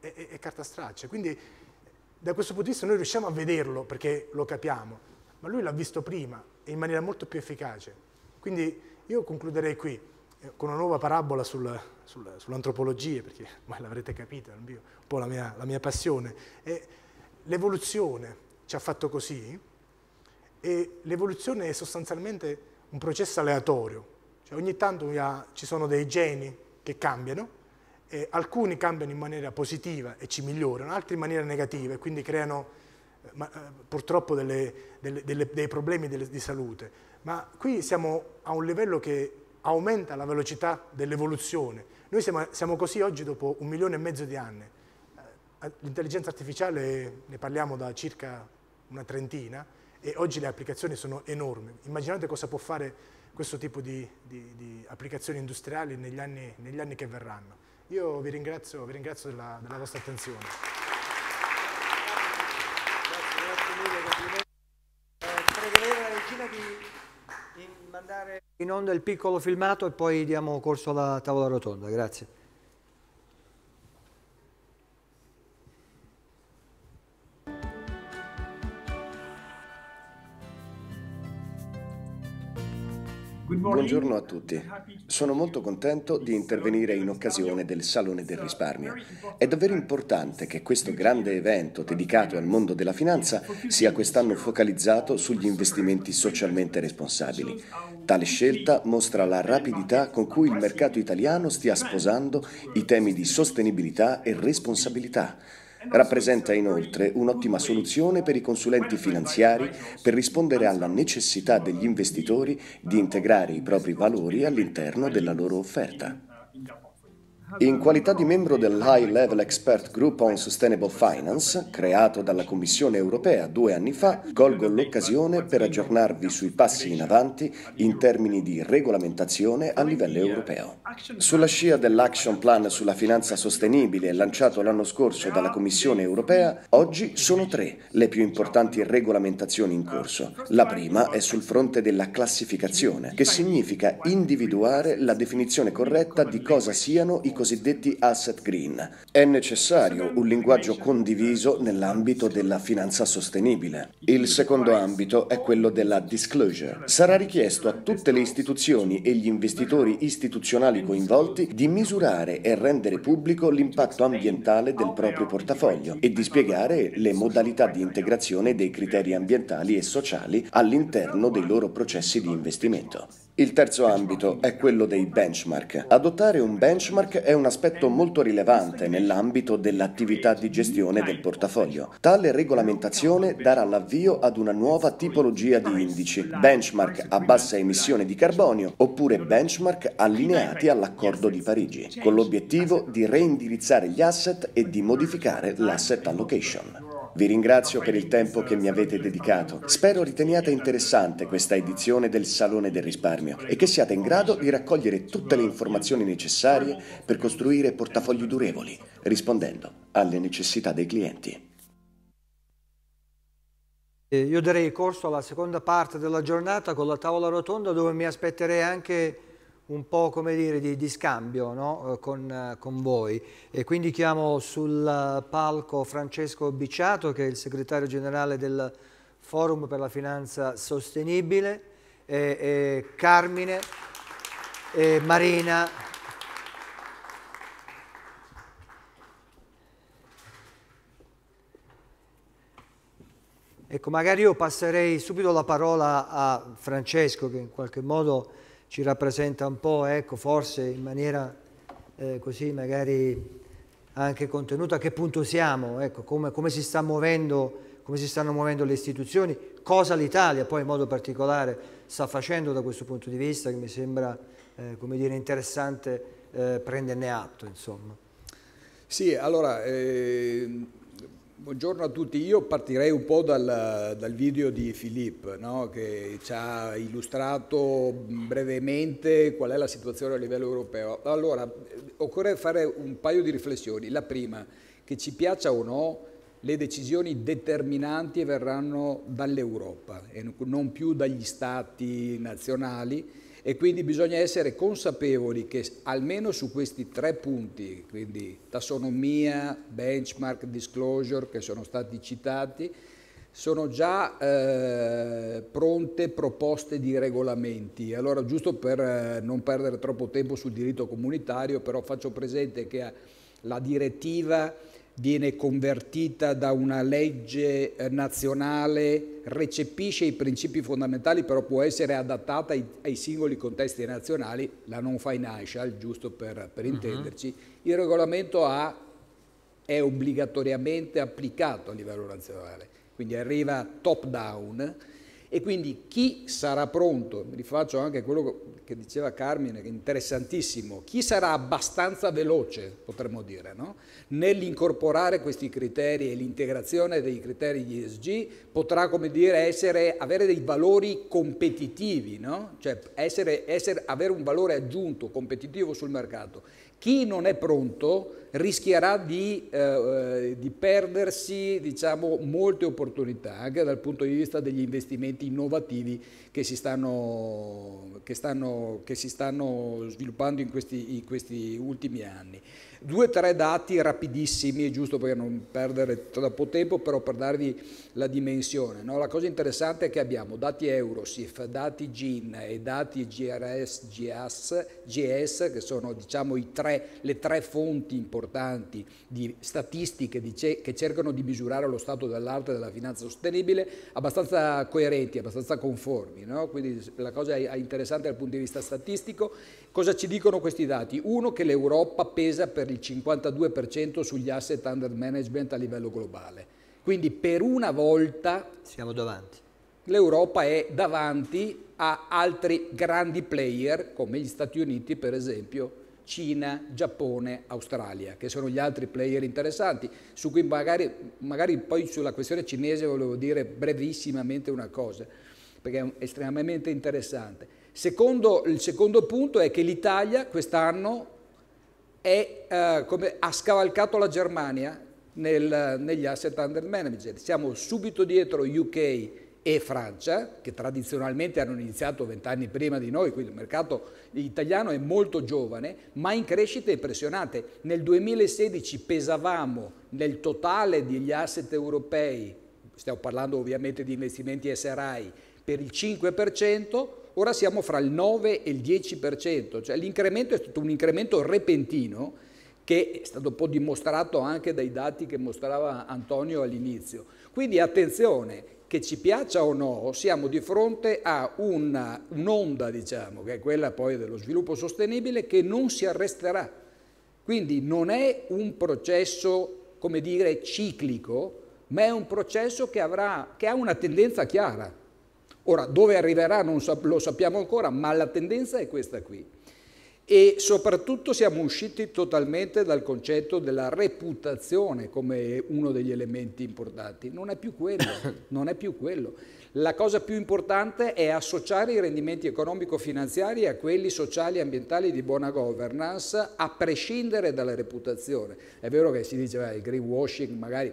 è, è, è carta straccia. Quindi da questo punto di vista noi riusciamo a vederlo perché lo capiamo, ma lui l'ha visto prima e in maniera molto più efficace. Quindi io concluderei qui eh, con una nuova parabola sul, sul, sull'antropologia, perché ormai l'avrete capito, è un po' la mia, la mia passione. l'evoluzione ci ha fatto così e l'evoluzione è sostanzialmente un processo aleatorio, cioè ogni tanto ci sono dei geni che cambiano, alcuni cambiano in maniera positiva e ci migliorano, altri in maniera negativa e quindi creano eh, ma, eh, purtroppo delle, delle, delle, dei problemi di salute. Ma qui siamo a un livello che aumenta la velocità dell'evoluzione noi siamo, siamo così oggi dopo un milione e mezzo di anni. Eh, eh, l'intelligenza artificiale ne parliamo da circa una trentina e oggi le applicazioni sono enormi. Immaginate cosa può fare questo tipo di, di, di applicazioni industriali negli anni, negli anni, che verranno. Io vi ringrazio, vi ringrazio della, della vostra attenzione. in onda il piccolo filmato e poi diamo corso alla tavola rotonda. Grazie. Buongiorno a tutti. Sono molto contento di intervenire in occasione del Salone del risparmio. È davvero importante che questo grande evento dedicato al mondo della finanza sia quest'anno focalizzato sugli investimenti socialmente responsabili. Tale scelta mostra la rapidità con cui il mercato italiano stia sposando i temi di sostenibilità e responsabilità. Rappresenta inoltre un'ottima soluzione per i consulenti finanziari per rispondere alla necessità degli investitori di integrare i propri valori all'interno della loro offerta. In qualità di membro dell'High Level Expert Group on Sustainable Finance, creato dalla Commissione europea due anni fa, colgo l'occasione per aggiornarvi sui passi in avanti in termini di regolamentazione a livello europeo. Sulla scia dell'Action Plan sulla finanza sostenibile lanciato l'anno scorso dalla Commissione europea, oggi sono tre le più importanti regolamentazioni in corso. La prima è sul fronte della classificazione, che significa individuare la definizione corretta di cosa siano i cosiddetti asset green. È necessario un linguaggio condiviso nell'ambito della finanza sostenibile. Il secondo ambito è quello della disclosure. Sarà richiesto a tutte le istituzioni e gli investitori istituzionali coinvolti di misurare e rendere pubblico l'impatto ambientale del proprio portafoglio e di spiegare le modalità di integrazione dei criteri ambientali e sociali all'interno dei loro processi di investimento. Il terzo ambito è quello dei benchmark. Adottare un benchmark è un aspetto molto rilevante nell'ambito dell'attività di gestione del portafoglio. Tale regolamentazione darà l'avvio ad una nuova tipologia di indici, benchmark a bassa emissione di carbonio oppure benchmark allineati all'accordo di Parigi, con l'obiettivo di reindirizzare gli asset e di modificare l'asset allocation. Vi ringrazio per il tempo che mi avete dedicato. Spero riteniate interessante questa edizione del Salone del Risparmio e che siate in grado di raccogliere tutte le informazioni necessarie per costruire portafogli durevoli, rispondendo alle necessità dei clienti. Eh, io darei corso alla seconda parte della giornata con la tavola rotonda dove mi aspetterei anche un po' come dire di, di scambio no? Eh, con, eh, con, voi e quindi chiamo sul palco Francesco Bicciato che è il segretario generale del Forum per la Finanza Sostenibile e, e Carmine e Marina Ecco, magari io passerei subito la parola a Francesco che in qualche modo ci rappresenta un po', ecco, forse in maniera eh, così magari anche contenuta, a che punto siamo, ecco, come, come, si muovendo, come, si stanno muovendo le istituzioni, cosa l'Italia poi in modo particolare sta facendo da questo punto di vista, che mi sembra eh, dire, interessante eh, prenderne atto. Insomma. Sì, allora, eh, Buongiorno a tutti, io partirei un po' dal, dal video di Filippo no? che ci ha illustrato brevemente qual è la situazione a livello europeo. Allora, occorre fare un paio di riflessioni. La prima, che ci piaccia o no, le decisioni determinanti verranno dall'Europa e non più dagli stati nazionali e quindi bisogna essere consapevoli che almeno su questi tre punti, quindi tassonomia, benchmark, disclosure che sono stati citati, sono già eh, pronte proposte di regolamenti. Allora, giusto per eh, non perdere troppo tempo sul diritto comunitario, però faccio presente che eh, la direttiva viene convertita da una legge eh, nazionale, recepisce i principi fondamentali, però può essere adattata ai, ai singoli contesti nazionali, la non financial, giusto per, per uh mhm. -huh. intenderci, il regolamento A è obbligatoriamente applicato a livello nazionale, quindi arriva top down e quindi chi sarà pronto, mi rifaccio anche a quello che diceva Carmine, che è interessantissimo, chi sarà abbastanza veloce, potremmo dire, no? nell'incorporare questi criteri e l'integrazione dei criteri di ESG potrà, come dire, essere, avere dei valori competitivi, no? cioè essere, essere, avere un valore aggiunto competitivo sul mercato. Chi non è pronto rischierà di, eh, eh, di perdersi diciamo, molte opportunità anche dal punto di vista degli investimenti innovativi che si stanno, che stanno, che si stanno sviluppando in questi, in questi ultimi anni. Due o tre dati rapidissimi, è giusto per non perdere troppo tempo, però per darvi la dimensione. No? La cosa interessante è che abbiamo dati Eurosif, dati GIN e dati GRS, GS, GS che sono diciamo, tre, le tre fonti importanti importanti di statistiche di ce che cercano di misurare lo stato dell'arte della finanza sostenibile abbastanza coerenti, abbastanza conformi. No? Quindi la cosa è interessante dal punto di vista statistico. Cosa ci dicono questi dati? Uno, che l'Europa pesa per il 52% sugli asset under management a livello globale. Quindi per una volta... Siamo davanti l'Europa è davanti a altri grandi player come gli Stati Uniti per esempio Cina, Giappone, Australia, che sono gli altri player interessanti, su cui magari, magari poi sulla questione cinese volevo dire brevissimamente una cosa, perché è estremamente interessante. Secondo, il secondo punto è che l'Italia quest'anno è, eh, come, ha scavalcato la Germania nel, negli asset under management. Siamo subito dietro UK e Francia, che tradizionalmente hanno iniziato vent'anni prima di noi, quindi il mercato italiano è molto giovane, ma in crescita impressionante. Nel 2016 pesavamo nel totale degli asset europei, stiamo parlando ovviamente di investimenti SRI, per il 5%, ora siamo fra il 9 e il 10%, cioè l'incremento è stato un incremento repentino che è stato poi dimostrato anche dai dati che mostrava Antonio all'inizio. Quindi attenzione, che ci piaccia o no, siamo di fronte a un'onda, diciamo, che è quella poi dello sviluppo sostenibile, che non si arresterà. Quindi non è un processo, come dire, ciclico, ma è un processo che, avrà, che ha una tendenza chiara. Ora, dove arriverà non lo sappiamo ancora, ma la tendenza è questa qui e soprattutto siamo usciti totalmente dal concetto della reputazione come uno degli elementi importanti. Non è più quello, non è più quello. La cosa più importante è associare i rendimenti economico-finanziari a quelli sociali e ambientali di buona governance a prescindere dalla reputazione. È vero che si dice che il greenwashing magari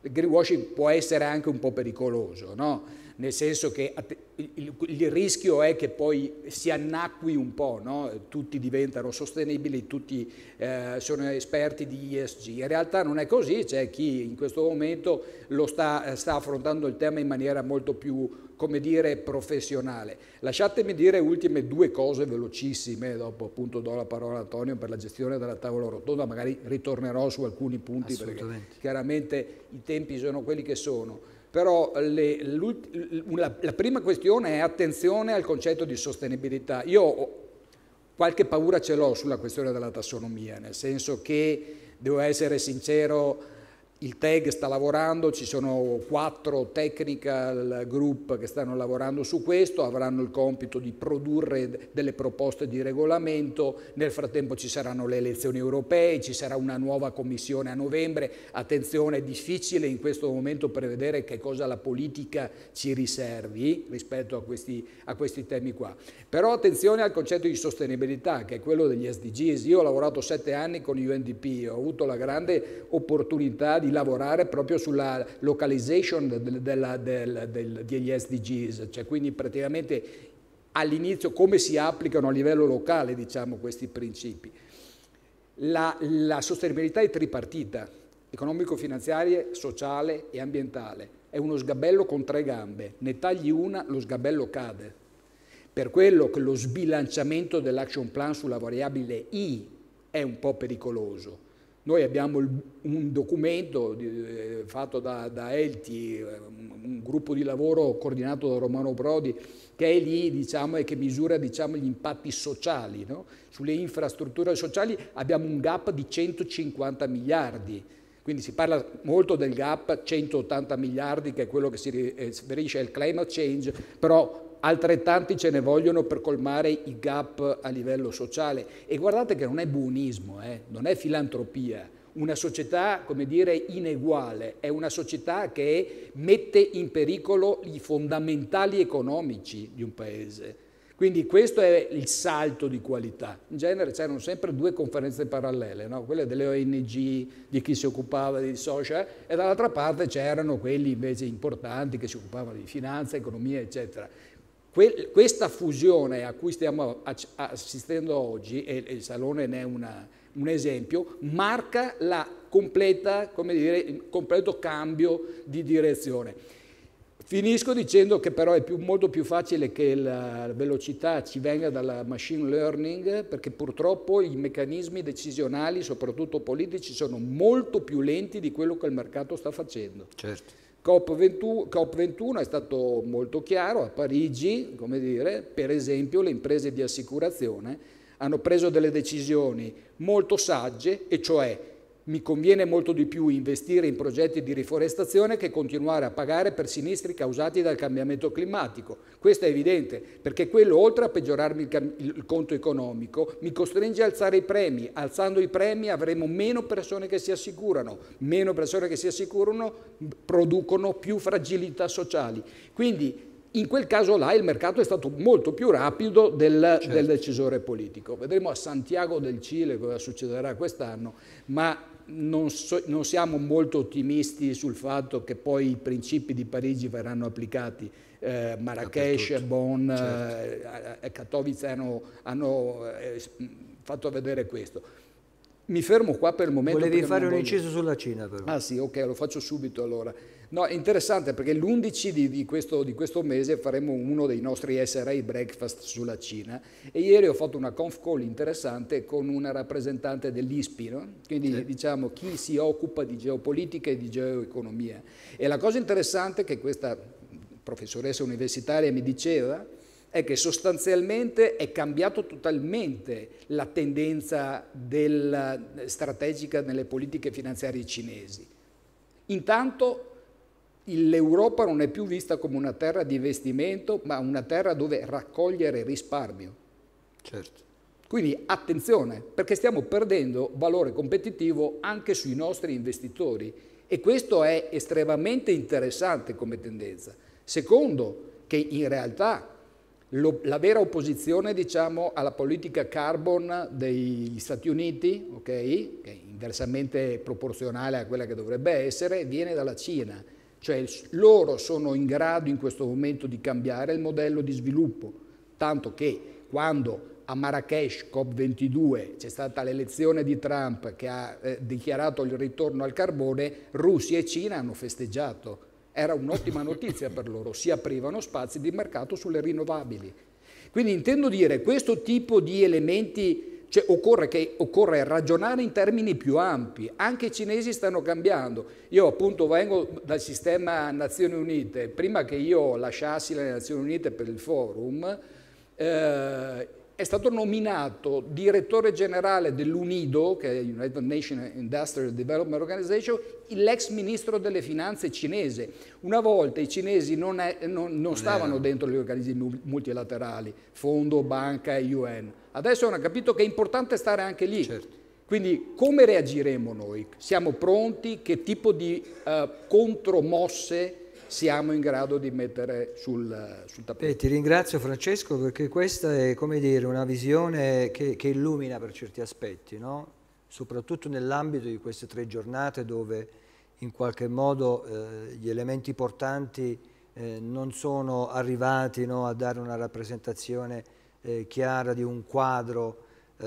il greenwashing può essere anche un po' pericoloso, no? nel senso che il rischio è che poi si annacqui un po', no? tutti diventano sostenibili, tutti eh, sono esperti di ESG. In realtà non è così, c'è chi in questo momento lo sta, eh, sta affrontando il tema in maniera molto più come dire, professionale. Lasciatemi dire ultime due cose velocissime, dopo appunto do la parola a Antonio per la gestione della tavola rotonda, magari ritornerò su alcuni punti perché chiaramente i tempi sono quelli che sono però le, la, la, prima questione è attenzione al concetto di sostenibilità. Io qualche paura ce l'ho sulla questione della tassonomia, nel senso che, devo essere sincero, il TEG sta lavorando, ci sono quattro technical group che stanno lavorando su questo, avranno il compito di produrre delle proposte di regolamento, nel frattempo ci saranno le elezioni europee, ci sarà una nuova commissione a novembre, attenzione è difficile in questo momento prevedere che cosa la politica ci riservi rispetto a questi, a questi temi qua. Però attenzione al concetto di sostenibilità che è quello degli SDGs, io ho lavorato sette anni con UNDP, ho avuto la grande opportunità di di lavorare proprio sulla localization del, della, del, del, degli SDGs, cioè quindi praticamente all'inizio come si applicano a livello locale diciamo, questi principi. La, la sostenibilità è tripartita, economico-finanziaria, sociale e ambientale. È uno sgabello con tre gambe, ne tagli una, lo sgabello cade. Per quello che lo sbilanciamento dell'action plan sulla variabile I è un po' pericoloso, noi abbiamo il, un documento di, eh, fatto da, da, Elti, eh, un gruppo di lavoro coordinato da Romano Prodi, che è lì diciamo, e che misura diciamo, gli impatti sociali. No? Sulle infrastrutture sociali abbiamo un gap di 150 miliardi. Quindi si parla molto del gap 180 miliardi, che è quello che si eh, riferisce al climate change, però altrettanti ce ne vogliono per colmare i gap a livello sociale. E guardate che non è buonismo, eh? non è filantropia. Una società, come dire, ineguale è una società che mette in pericolo i fondamentali economici di un paese. Quindi questo è il salto di qualità. In genere c'erano sempre due conferenze parallele, no? quella delle ONG, di chi si occupava di social, e dall'altra parte c'erano quelli invece importanti che si occupavano di finanza, economia, eccetera questa fusione a cui stiamo assistendo oggi, e il Salone ne è una, un esempio, marca la completa, dire, il completo cambio di direzione. Finisco dicendo che però è più, molto più facile che la velocità ci venga dalla machine learning perché purtroppo i meccanismi decisionali, soprattutto politici, sono molto più lenti di quello che il mercato sta facendo. Certo. COP21, COP21 è stato molto chiaro, a Parigi, come dire, per esempio le imprese di assicurazione hanno preso delle decisioni molto sagge, e cioè mi conviene molto di più investire in progetti di riforestazione che continuare a pagare per sinistri causati dal cambiamento climatico. Questo è evidente, perché quello, oltre a peggiorarmi il, il, conto economico, mi costringe a alzare i premi. Alzando i premi avremo meno persone che si assicurano, meno persone che si assicurano producono più fragilità sociali. Quindi in quel caso là il mercato è stato molto più rapido del, certo. del decisore politico. Vedremo a Santiago del Cile cosa succederà quest'anno, ma non, so, non, siamo molto ottimisti sul fatto che poi i principi di Parigi verranno applicati. Eh, Marrakesh, Bonn, eh, certo. eh, Katowice hanno, hanno eh, fatto vedere questo. Mi fermo qua per il momento. Volevi fare un voglio... inciso sulla Cina però. Ah sì, ok, lo faccio subito allora. No, è interessante perché l'11 di, di, questo, di, questo, mese faremo uno dei nostri SRA breakfast sulla Cina e ieri ho fatto una conf call interessante con una rappresentante dell'ISPI, no? quindi sì. diciamo chi si occupa di geopolitica e di geoeconomia. E la cosa interessante che questa professoressa universitaria mi diceva è che sostanzialmente è cambiato totalmente la tendenza del, strategica nelle politiche finanziarie cinesi. Intanto l'Europa non è più vista come una terra di investimento, ma una terra dove raccogliere risparmio. Certo. Quindi attenzione, perché stiamo perdendo valore competitivo anche sui nostri investitori e questo è estremamente interessante come tendenza. Secondo, che in realtà lo, la vera opposizione diciamo, alla politica carbon degli Stati Uniti, okay, che è inversamente proporzionale a quella che dovrebbe essere, viene dalla Cina cioè loro sono in grado in questo momento di cambiare il modello di sviluppo, tanto che quando a Marrakesh COP22 c'è stata l'elezione di Trump che ha eh, dichiarato il ritorno al carbone, Russia e Cina hanno festeggiato. Era un'ottima notizia per loro, si aprivano spazi di mercato sulle rinnovabili. Quindi intendo dire questo tipo di elementi cioè occorre, che, occorre, ragionare in termini più ampi, anche i cinesi stanno cambiando. Io appunto vengo dal sistema Nazioni Unite, prima che io lasciassi le Nazioni Unite per il forum, eh, è stato nominato direttore generale dell'UNIDO, che è United Nations Industrial Development Organization, l'ex ministro delle finanze cinese. Una volta i cinesi non, è, non, non stavano dentro gli organismi multilaterali, fondo, banca e UN Adesso hanno capito che è importante stare anche lì. Certo. Quindi come reagiremo noi? Siamo pronti? Che tipo di uh, contromosse siamo in grado di mettere sul, sul tappeto? Eh, ti ringrazio Francesco perché questa è dire, una visione che, che, illumina per certi aspetti, no? soprattutto nell'ambito di queste tre giornate dove in qualche modo eh, gli elementi portanti eh, non sono arrivati no, a dare una rappresentazione eh, chiara di un quadro eh,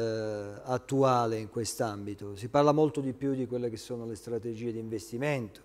attuale in quest'ambito. Si parla molto di più di quelle che sono le strategie di investimento.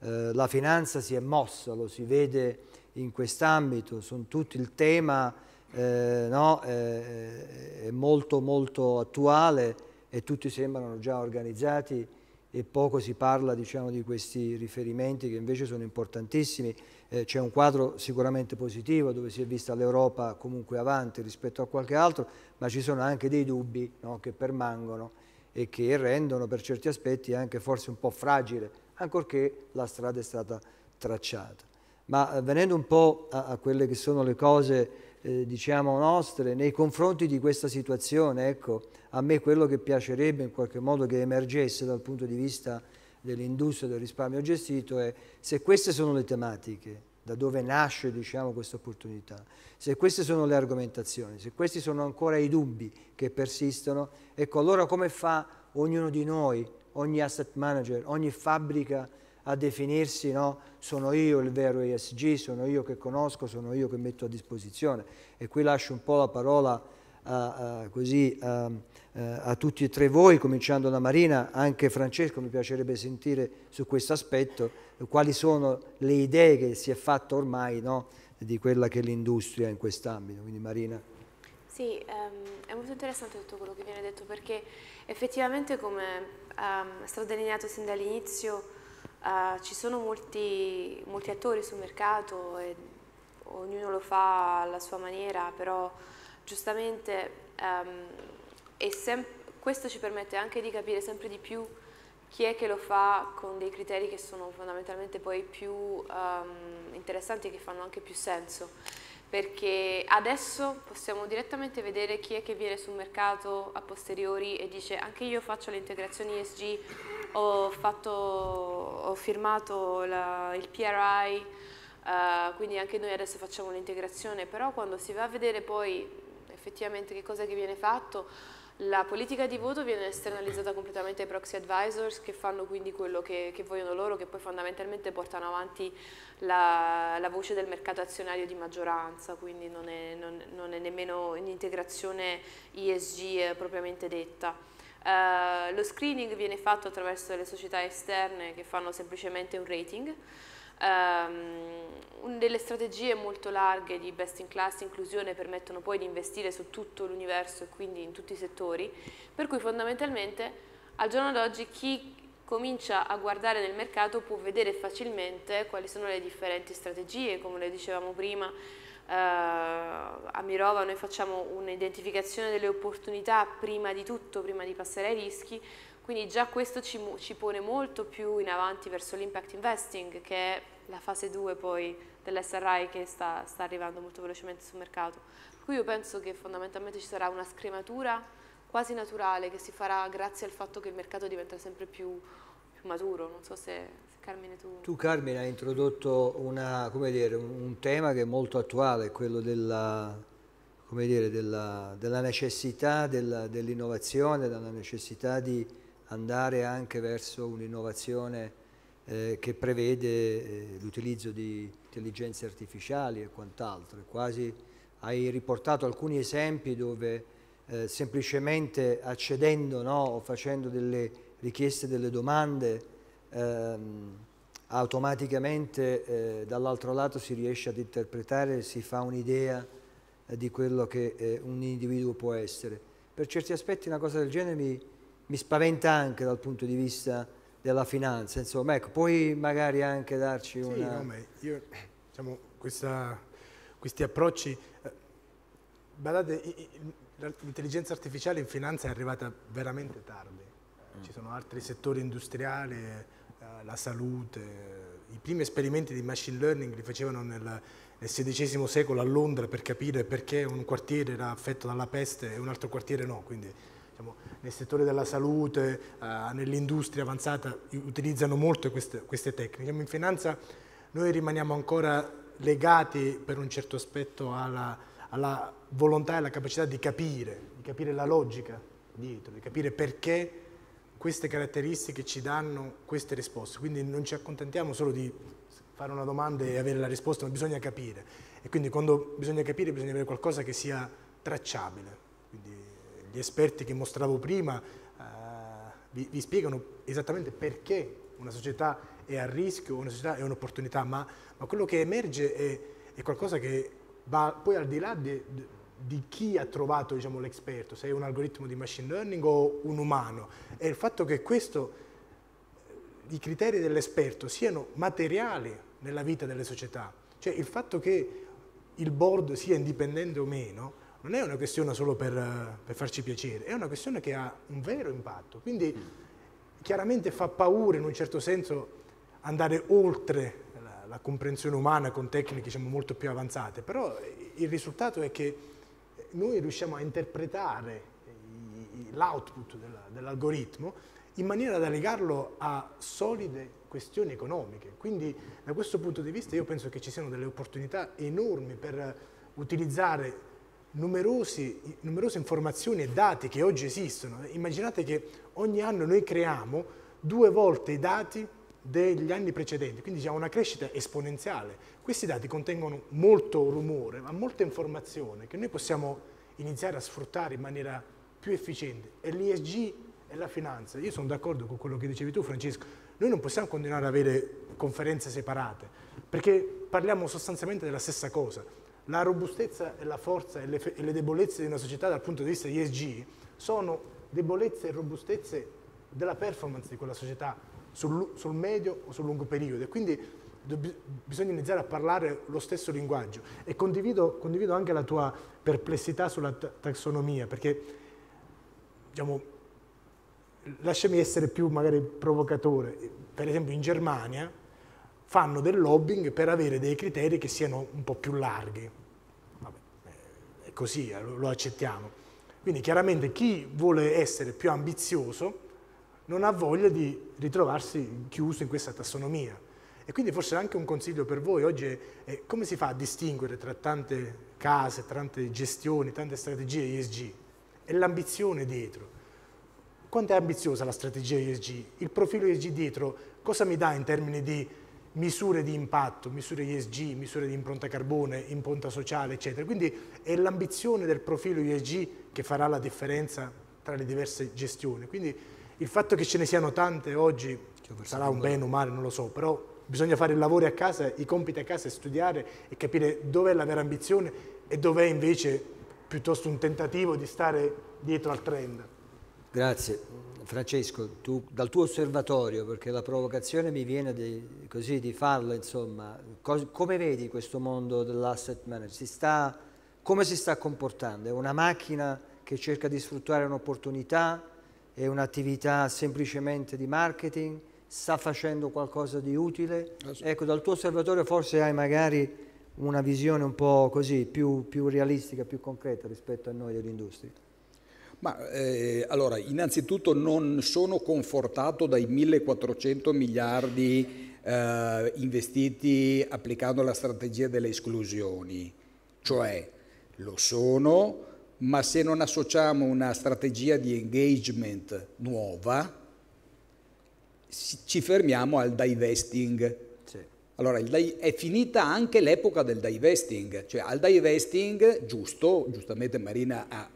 Eh, la finanza si è mossa, lo si vede in quest'ambito, sono tutto il tema eh, no, eh, eh, è molto molto attuale e tutti sembrano già organizzati e poco si parla diciamo, di questi riferimenti che invece sono importantissimi eh, c'è un quadro sicuramente positivo dove si è vista l'Europa comunque avanti rispetto a qualche altro, ma ci sono anche dei dubbi no, che permangono e che rendono per certi aspetti anche forse un po' fragile, ancorché la strada è stata tracciata. Ma eh, venendo un po' a, a quelle che sono le cose eh, diciamo nostre nei confronti di questa situazione, ecco, a me quello che piacerebbe in qualche modo che emergesse dal punto di vista dell'industria del risparmio gestito è se queste sono le tematiche, da dove nasce diciamo, questa opportunità, se queste sono le argomentazioni, se questi sono ancora i dubbi che persistono, ecco allora come fa ognuno di noi, ogni asset manager, ogni fabbrica a definirsi no? sono io il vero ESG, sono io che conosco, sono io che metto a disposizione e qui lascio un po' la parola uh, uh, così... Um, eh, a tutti e tre voi, cominciando da Marina, anche Francesco, mi piacerebbe sentire su questo aspetto eh, quali sono le idee che si è fatta ormai no, di quella che è l'industria in quest'ambito. Quindi Marina. Sì, um, è molto interessante tutto quello che viene detto perché effettivamente come um, è stato delineato sin dall'inizio uh, ci sono molti, molti, attori sul mercato e ognuno lo fa alla sua maniera, però giustamente um, e questo ci permette anche di capire sempre di più chi è che lo fa con dei criteri che sono fondamentalmente poi più um, interessanti e che fanno anche più senso perché adesso possiamo direttamente vedere chi è che viene sul mercato a posteriori e dice anche io faccio le integrazioni ESG, ho, fatto, ho firmato la, il PRI, uh, eh, quindi anche noi adesso facciamo l'integrazione, però quando si va a vedere poi effettivamente che cosa che viene fatto, la politica di voto viene esternalizzata completamente ai proxy advisors che fanno quindi quello che, che vogliono loro, che poi fondamentalmente portano avanti la, la voce del mercato azionario di maggioranza, quindi non è, non, non è nemmeno un'integrazione ESG eh, propriamente detta. Uh, lo screening viene fatto attraverso le società esterne che fanno semplicemente un rating Um, delle strategie molto larghe di best in class inclusione permettono poi di investire su tutto l'universo e quindi in tutti i settori, per cui fondamentalmente al giorno d'oggi chi comincia a guardare nel mercato può vedere facilmente quali sono le differenti strategie, come le dicevamo prima, eh, a Mirova noi facciamo un'identificazione delle opportunità prima di tutto, prima di passare ai rischi, quindi già questo ci, ci pone molto più in avanti verso l'impact investing, che è la fase 2 poi dell'SRI che sta, sta arrivando molto velocemente sul mercato. Per cui io penso che fondamentalmente ci sarà una scrematura quasi naturale che si farà grazie al fatto che il mercato diventa sempre più, più maturo. Non so se, se, Carmine tu... Tu Carmine hai introdotto una, dire, un tema che è molto attuale, quello della, dire, della, della necessità dell'innovazione, della necessità di andare anche verso un'innovazione eh, che prevede eh, l'utilizzo di intelligenze artificiali e quant'altro. Quasi hai riportato alcuni esempi dove eh, semplicemente accedendo no, o facendo delle richieste, delle domande, ehm, automaticamente eh, dall'altro lato si riesce ad interpretare, si fa un'idea eh, di quello che eh, un individuo può essere. Per certi aspetti una cosa del genere mi, mi spaventa anche dal punto di vista della finanza, insomma, ecco, puoi magari anche darci una... Sì, no, ma io, diciamo, questa, questi approcci... Eh, badate, l'intelligenza artificiale in finanza è arrivata veramente tardi, mm. ci sono altri settori industriali, eh, la salute, i primi esperimenti di machine learning li facevano nel, nel XVI secolo a Londra per capire perché un quartiere era affetto dalla peste e un altro quartiere no, quindi diciamo, nel settore della salute, eh, nell'industria avanzata utilizzano molto queste, queste tecniche. In finanza noi rimaniamo ancora legati per un certo aspetto alla, alla volontà e alla capacità di capire, di capire la logica dietro, di capire perché queste caratteristiche ci danno queste risposte. Quindi non ci accontentiamo solo di fare una domanda e avere la risposta, ma bisogna capire. E quindi quando bisogna capire bisogna avere qualcosa che sia tracciabile gli esperti che mostravo prima eh, vi, vi spiegano esattamente perché una società è a rischio, una società è un'opportunità, ma, ma, quello che emerge è, è, qualcosa che va poi al di là di, di chi ha trovato diciamo, l'esperto, se è un algoritmo di machine learning o un umano, è il fatto che questo, i criteri dell'esperto siano materiali nella vita delle società, cioè il fatto che il board sia indipendente o meno non è una questione solo per, per, farci piacere, è una questione che ha un vero impatto. Quindi chiaramente fa paura in un certo senso andare oltre la, la comprensione umana con tecniche diciamo, molto più avanzate, però il risultato è che noi riusciamo a interpretare l'output dell'algoritmo in maniera da legarlo a solide questioni economiche. Quindi da questo punto di vista io penso che ci siano delle opportunità enormi per utilizzare numerosi, numerose informazioni e dati che oggi esistono. Immaginate che ogni anno noi creiamo due volte i dati degli anni precedenti, quindi c'è una crescita esponenziale. Questi dati contengono molto rumore, ma molta informazione che noi possiamo iniziare a sfruttare in maniera più efficiente. E l'ISG e la finanza, io sono d'accordo con quello che dicevi tu Francesco, noi non possiamo continuare ad avere conferenze separate, perché parliamo sostanzialmente della stessa cosa la robustezza e la forza e le, e le debolezze di una società dal punto di vista di ESG sono debolezze e robustezze della performance di quella società sul, sul medio o sul lungo periodo e quindi bisogna iniziare a parlare lo stesso linguaggio e condivido, condivido anche la tua perplessità sulla taxonomia perché diciamo, lasciami essere più magari provocatore per esempio in Germania fanno del lobbying per avere dei criteri che siano un po' più larghi. Vabbè, eh, è così, eh, lo accettiamo. Quindi chiaramente chi vuole essere più ambizioso non ha voglia di ritrovarsi chiuso in questa tassonomia. E quindi forse anche un consiglio per voi oggi è, come si fa a distinguere tra tante case, tante gestioni, tante strategie ESG? È l'ambizione dietro. Quanto è ambiziosa la strategia ESG? Il profilo ESG dietro cosa mi dà in termini di misure di impatto, misure ISG, misure di impronta carbone, impronta sociale, eccetera. Quindi è l'ambizione del profilo ISG che farà la differenza tra le diverse gestioni. Quindi il fatto che ce ne siano tante oggi sarà un bene o un male, non lo so, però bisogna fare i lavori a casa, i compiti a casa, studiare e capire dov'è la vera ambizione e dov'è invece piuttosto un tentativo di stare dietro al trend. Grazie. Francesco, tu, dal tuo osservatorio, perché la provocazione mi viene di, così di farla, insomma, cos, come vedi questo mondo dell'asset management? Si sta, come si sta comportando? È una macchina che cerca di sfruttare un'opportunità? È un'attività semplicemente di marketing? Sta facendo qualcosa di utile? Ecco, dal tuo osservatorio forse hai magari una visione un po' così, più, più realistica, più concreta rispetto a noi dell'industria. Ma eh, allora, innanzitutto non sono confortato dai 1400 miliardi eh, investiti applicando la strategia delle esclusioni, cioè lo sono, ma se non associamo una strategia di engagement nuova, ci fermiamo al divesting. Allora, è finita anche l'epoca del divesting, cioè al divesting, giusto, giustamente Marina ha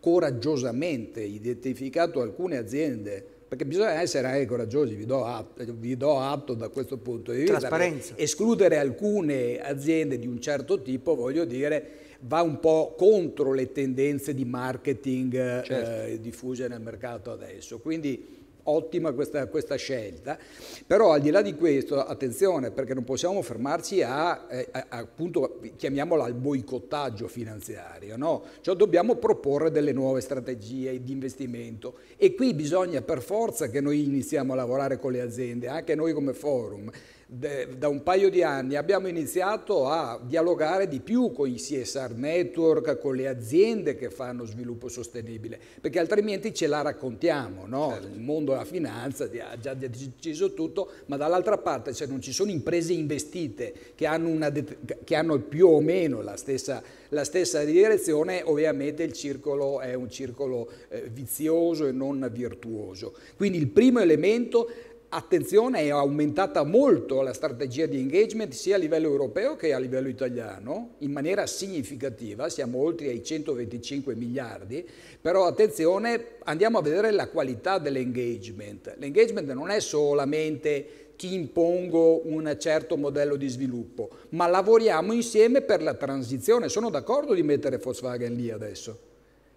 coraggiosamente identificato alcune aziende, perché bisogna essere anche coraggiosi, vi do, atto, vi do atto da questo punto di vista. Trasparenza. Escludere alcune aziende di un certo tipo, voglio dire, va un po' contro le tendenze di marketing certo. eh, diffuse nel mercato adesso. Quindi ottima questa, questa, scelta, però al di là di questo, attenzione, perché non possiamo fermarci a, eh, a appunto, chiamiamola al boicottaggio finanziario, no? Cioè dobbiamo proporre delle nuove strategie di investimento e qui bisogna per forza che noi iniziamo a lavorare con le aziende, anche noi come forum, da un paio di anni abbiamo iniziato a dialogare di più con i CSR network, con le aziende che fanno sviluppo sostenibile, perché altrimenti ce la raccontiamo, no? certo. il mondo della finanza ha già deciso tutto, ma dall'altra parte se cioè, non ci sono imprese investite che hanno, una, che hanno più o meno la stessa, la stessa, direzione, ovviamente il circolo è un circolo eh, vizioso e non virtuoso. Quindi il primo elemento attenzione è aumentata molto la strategia di engagement sia a livello europeo che a livello italiano, in maniera significativa, siamo oltre ai 125 miliardi, però attenzione, andiamo a vedere la qualità dell'engagement. L'engagement non è solamente ti impongo un certo modello di sviluppo, ma lavoriamo insieme per la transizione. Sono d'accordo di mettere Volkswagen lì adesso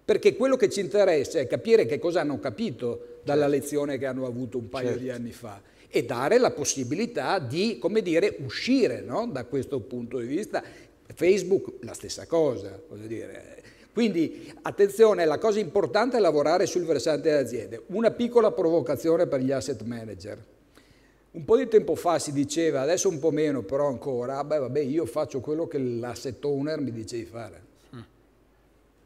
perché quello che ci interessa è capire che cosa hanno capito dalla certo. lezione che hanno avuto un paio certo. di anni fa e dare la possibilità di, come dire, uscire no? da questo punto di vista. Facebook la stessa cosa, voglio dire. Quindi attenzione, la cosa importante è lavorare sul versante delle aziende. Una piccola provocazione per gli asset manager. Un po' di tempo fa si diceva, adesso un po' meno però ancora, beh, vabbè io faccio quello che l'asset owner mi dice di fare.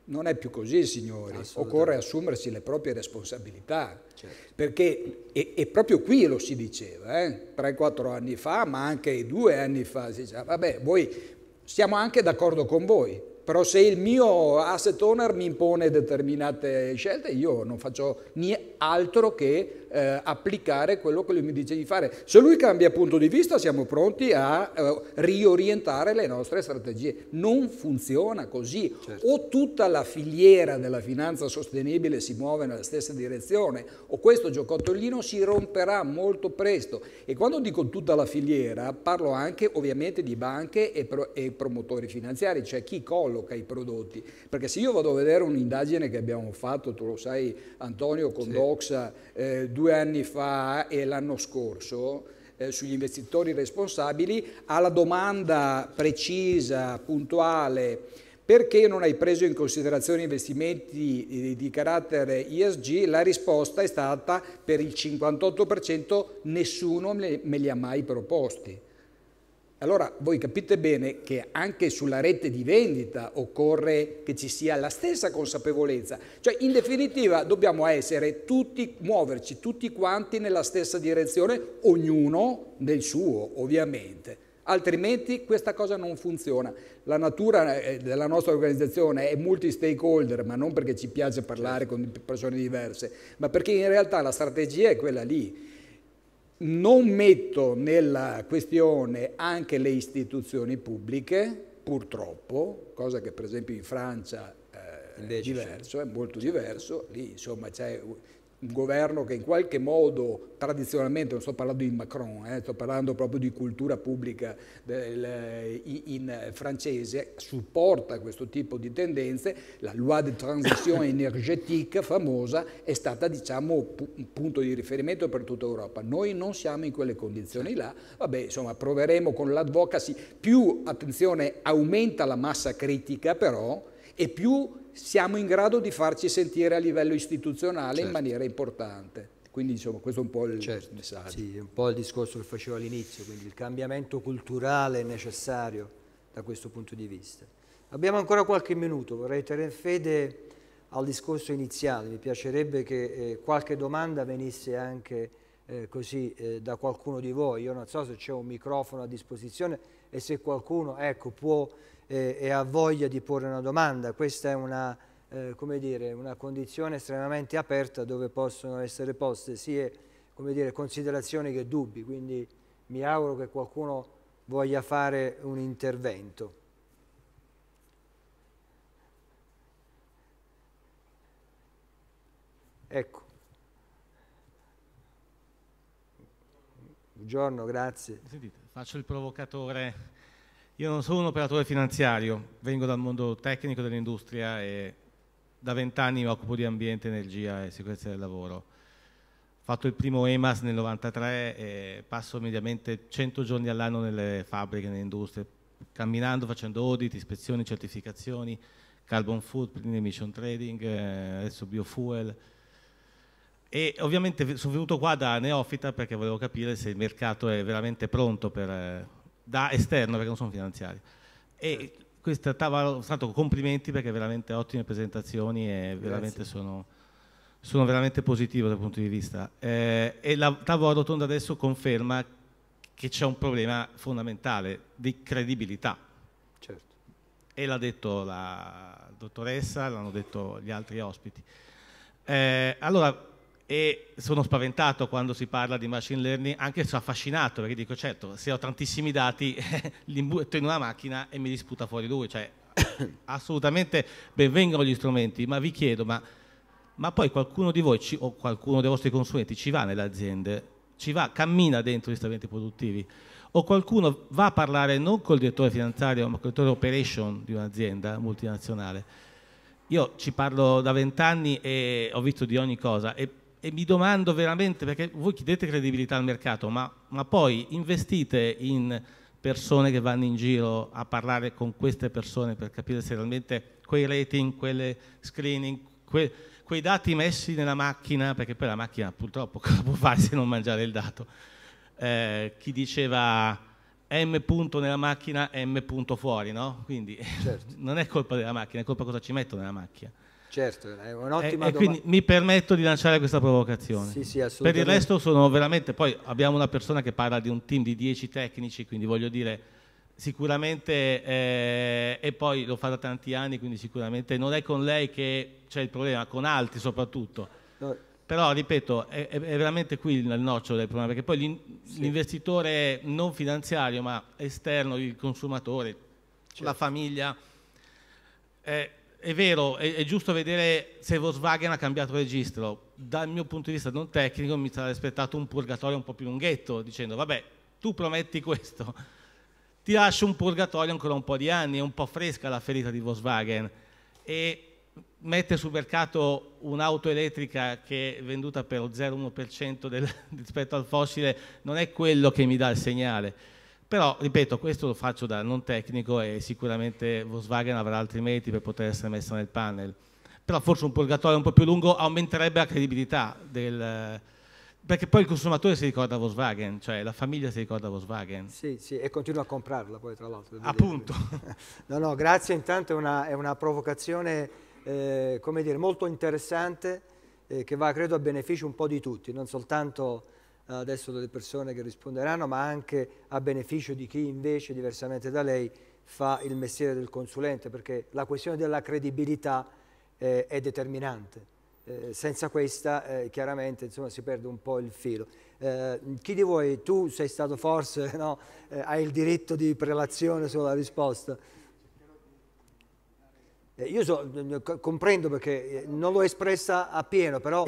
Non è più così, signori. Occorre assumersi le proprie responsabilità. Certo. Perché, e, e, proprio qui lo si diceva, eh? quattro anni fa, ma anche due anni fa, si diceva, vabbè, voi siamo anche d'accordo con voi, però se il mio asset owner mi impone determinate scelte, io non faccio niente altro che eh, applicare quello che lui mi dice di fare. Se lui cambia punto di vista, siamo pronti a eh, riorientare le nostre strategie. Non funziona così. Certo. O tutta la filiera della finanza sostenibile si muove nella stessa direzione, o questo giocottolino si romperà molto presto. E quando dico tutta la filiera, parlo anche ovviamente di banche e, pro e promotori finanziari, cioè chi colloca colloca i prodotti. Perché se io vado a vedere un'indagine che abbiamo fatto, tu lo sai Antonio, con sì. Doxa eh, due anni fa e l'anno scorso, eh, sugli investitori responsabili, alla domanda precisa, puntuale, perché non hai preso in considerazione investimenti di carattere ISG, La risposta è stata per il 58% nessuno me li ha mai proposti. Allora voi capite bene che anche sulla rete di vendita occorre che ci sia la stessa consapevolezza, cioè in definitiva dobbiamo essere tutti, muoverci tutti quanti nella stessa direzione, ognuno nel suo ovviamente, altrimenti questa cosa non funziona. La natura eh, della nostra organizzazione è multi-stakeholder, ma non perché ci piace parlare certo. con persone diverse, ma perché in realtà la strategia è quella lì non metto nella questione anche le istituzioni pubbliche, purtroppo, cosa che per esempio in Francia eh, è diverso, certo. è molto certo. diverso, lì insomma c'è un governo che in qualche modo tradizionalmente, non sto parlando di Macron, eh, sto parlando proprio di cultura pubblica del, eh, in francese, supporta questo tipo di tendenze, la loi de transition énergétique famosa è stata diciamo un punto di riferimento per tutta Europa. Noi non siamo in quelle condizioni là, vabbè insomma proveremo con l'advocacy, più attenzione aumenta la massa critica però e più siamo in grado di farci sentire a livello istituzionale certo. in maniera importante. Quindi insomma questo è un po' il certo, messaggio. Sì, un po' il discorso che facevo all'inizio, quindi il cambiamento culturale è necessario da questo punto di vista. Abbiamo ancora qualche minuto, vorrei tenere fede al discorso iniziale, mi piacerebbe che eh, qualche domanda venisse anche eh, così eh, da qualcuno di voi, io non so se c'è un microfono a disposizione e se qualcuno ecco, può eh, e ha voglia di porre una domanda. Questa è una, eh, dire, una condizione estremamente aperta dove possono essere poste sia dire, considerazioni che dubbi, quindi mi auguro che qualcuno voglia fare un intervento. Ecco. Buongiorno, grazie. Sentite, faccio il provocatore io non sono un operatore finanziario, vengo dal mondo tecnico dell'industria e da vent'anni mi occupo di ambiente, energia e sicurezza del lavoro. Ho fatto il primo EMAS nel 1993 e passo mediamente 100 giorni all'anno nelle fabbriche, nelle industrie, camminando, facendo audit, ispezioni, certificazioni, carbon footprint, emission trading, eh, adesso biofuel. E ovviamente sono venuto qua da neofita perché volevo capire se il mercato è veramente pronto per eh, da esterno perché non sono finanziario. E certo. questa tavola, stato complimenti perché veramente ottime presentazioni e veramente sono, sono, veramente positivo dal punto di vista. Eh, e la tavola rotonda adesso conferma che c'è un problema fondamentale di credibilità. Certo. E l'ha detto la dottoressa, l'hanno detto gli altri ospiti. Eh, allora, e sono spaventato quando si parla di machine learning, anche se affascinato perché dico certo, se ho tantissimi dati li butto in una macchina e mi disputa fuori lui, cioè assolutamente benvengono gli strumenti, ma vi chiedo, ma, ma poi qualcuno di voi ci, o qualcuno dei vostri consulenti ci va nelle aziende, ci va, cammina dentro gli strumenti produttivi, o qualcuno va a parlare non col direttore finanziario, ma col direttore operation di un'azienda multinazionale. Io ci parlo da vent'anni e ho visto di ogni cosa e e mi domando veramente, perché voi chiedete credibilità al mercato, ma, ma poi investite in persone che vanno in giro a parlare con queste persone per capire se realmente quei rating, quelle screening, que, quei dati messi nella macchina, perché poi la macchina purtroppo cosa può fare se non mangiare il dato? Eh, chi diceva M punto nella macchina, M punto fuori, no? Quindi certo. non è colpa della macchina, è colpa cosa ci metto nella macchina. Certo, è un'ottima e, domanda. E quindi mi permetto di lanciare questa provocazione. Sì, sì, assolutamente. per il resto sono veramente, poi abbiamo una persona che parla di un team di 10 tecnici, quindi voglio dire, sicuramente, eh, e poi lo fa da tanti anni, quindi sicuramente non è con lei che c'è il problema, con altri soprattutto. No. Però, ripeto, è, è, veramente qui il nocciolo del problema, perché poi l'investitore sì. non finanziario, ma esterno, il consumatore, certo. la famiglia... Eh, è vero, è, è, giusto vedere se Volkswagen ha cambiato registro. Dal mio punto di vista non tecnico mi sarei aspettato un purgatorio un po' più lunghetto, dicendo vabbè, tu prometti questo, ti lascio un purgatorio ancora un po' di anni, è un po' fresca la ferita di Volkswagen e mettere sul mercato un'auto elettrica che è venduta per lo 0,1% rispetto al fossile non è quello che mi dà il segnale. Però, ripeto, questo lo faccio da non tecnico e sicuramente Volkswagen avrà altri meriti per poter essere messa nel panel. Però forse un purgatorio un po' più lungo aumenterebbe la credibilità del, perché poi il consumatore si ricorda Volkswagen, cioè la famiglia si ricorda Volkswagen. Sì, sì, e continua a comprarla poi tra l'altro. Appunto. no, no, grazie, intanto è una, è una provocazione, eh, come dire, molto interessante eh, che va credo a beneficio un po' di tutti, non soltanto adesso delle persone che risponderanno, ma anche a beneficio di chi invece, diversamente da lei, fa il mestiere del consulente, perché la questione della credibilità eh, è determinante. Eh, senza questa eh, chiaramente insomma, si perde un po' il filo. Eh, chi di voi, tu sei stato forse, no? Eh, hai il diritto di prelazione sulla risposta? Eh, io so, mm, comprendo perché eh, non l'ho espressa appieno, però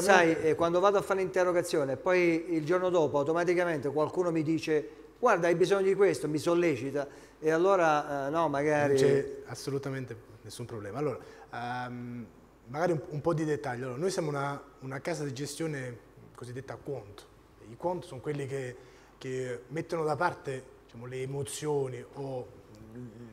sai, eh, quando vado a fare l'interrogazione, poi il giorno dopo automaticamente qualcuno mi dice guarda hai bisogno di questo, mi sollecita e allora no magari... Non c'è assolutamente nessun problema. Allora, um, magari un, un, po' di dettaglio. Allora, noi siamo una, una, casa di gestione cosiddetta quant. I quant sono quelli che, che mettono da parte diciamo, le emozioni o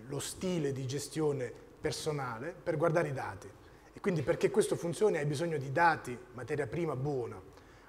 lo stile di gestione personale per guardare i dati. E quindi perché questo funzioni hai bisogno di dati, materia prima buona.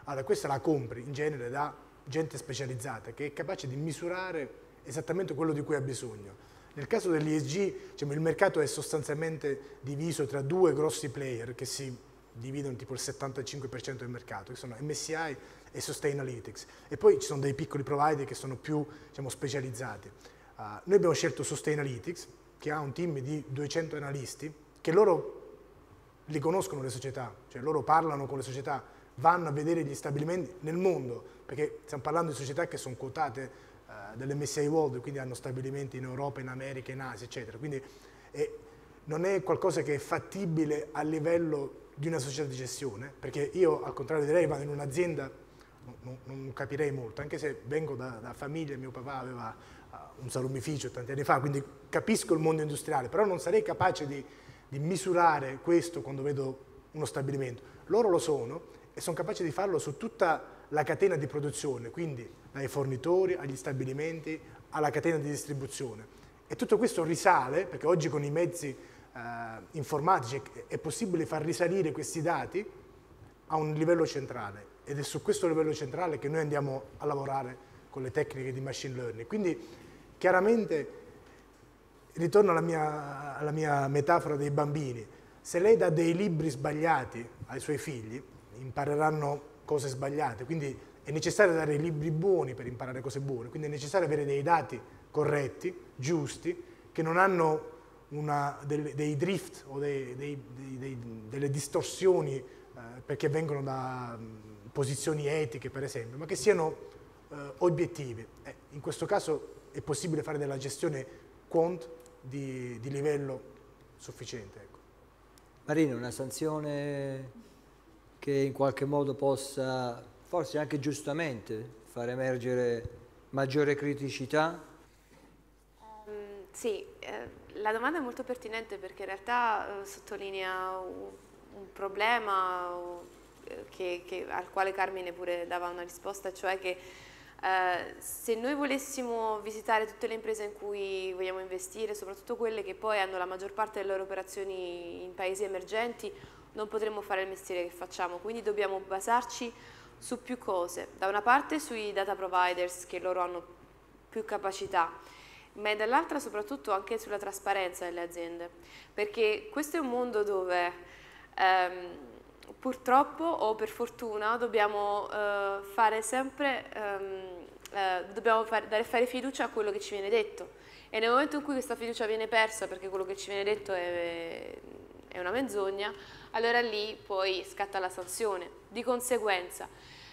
Allora questa la compri in genere da gente specializzata che è capace di misurare esattamente quello di cui ha bisogno. Nel caso dell'ISG diciamo, il mercato è sostanzialmente diviso tra due grossi player che si dividono tipo il 75% del mercato, che sono MSI e Sustainalytics. E poi ci sono dei piccoli provider che sono più diciamo, specializzati. Uh, noi abbiamo scelto Sustainalytics che ha un team di 200 analisti, che loro li conoscono le società, cioè loro parlano con le società, vanno a vedere gli stabilimenti nel mondo, perché stiamo parlando di società che sono quotate uh, eh, dell'MSI World, quindi hanno stabilimenti in Europa, in America, in Asia, eccetera. Quindi eh, non è qualcosa che è fattibile a livello di una società di gestione, perché io al contrario di lei vado in un'azienda, non, non, capirei molto, anche se vengo da, da famiglia, mio papà aveva un salumificio tanti anni fa, quindi capisco il mondo industriale, però non sarei capace di, di misurare questo quando vedo uno stabilimento. Loro lo sono e sono capaci di farlo su tutta la catena di produzione, quindi dai fornitori agli stabilimenti, alla catena di distribuzione. E tutto questo risale, perché oggi con i mezzi eh, informatici è possibile far risalire questi dati a un livello centrale ed è su questo livello centrale che noi andiamo a lavorare con le tecniche di machine learning. Quindi Chiaramente, ritorno alla mia, alla mia metafora dei bambini, se lei dà dei libri sbagliati ai suoi figli, impareranno cose sbagliate, quindi è necessario dare i libri buoni per imparare cose buone, quindi è necessario avere dei dati corretti, giusti, che non hanno una, dei, dei, drift o dei, dei, delle distorsioni eh, perché vengono da mh, mm, posizioni etiche, per esempio, ma che siano eh, obiettive. Eh, in questo caso è possibile fare della gestione quant di, di livello sufficiente. Ecco. Marino, una sanzione che in qualche modo possa, forse anche giustamente, far emergere maggiore criticità? Um, sì, eh, la domanda è molto pertinente perché in realtà eh, sottolinea un, un problema eh, che, che, al quale Carmine pure dava una risposta, cioè che eh, se noi volessimo visitare tutte le imprese in cui vogliamo investire, soprattutto quelle che poi hanno la maggior parte delle loro operazioni in paesi emergenti, non potremmo fare il mestiere che facciamo, quindi dobbiamo basarci su più cose. Da una parte sui data providers che loro hanno più capacità, ma dall'altra soprattutto anche sulla trasparenza delle aziende, perché questo è un mondo dove ehm, purtroppo o per fortuna dobbiamo eh, fare sempre, ehm, eh, dobbiamo fare, dare, fare fiducia a quello che ci viene detto e nel momento in cui questa fiducia viene persa perché quello che ci viene detto è, è una menzogna, allora lì poi scatta la sanzione. Di conseguenza,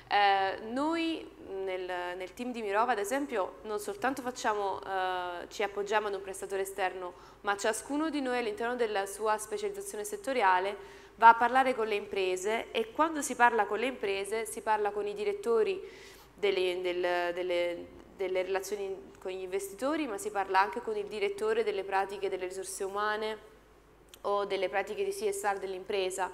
eh, noi nel, nel, team di Mirova, ad esempio, non soltanto facciamo, eh, ci appoggiamo ad un prestatore esterno, ma ciascuno di noi all'interno della sua specializzazione settoriale va a parlare con le imprese e quando si parla con le imprese si parla con i direttori delle, del, delle, delle relazioni con gli investitori, ma si parla anche con il direttore delle pratiche delle risorse umane o delle pratiche di CSR dell'impresa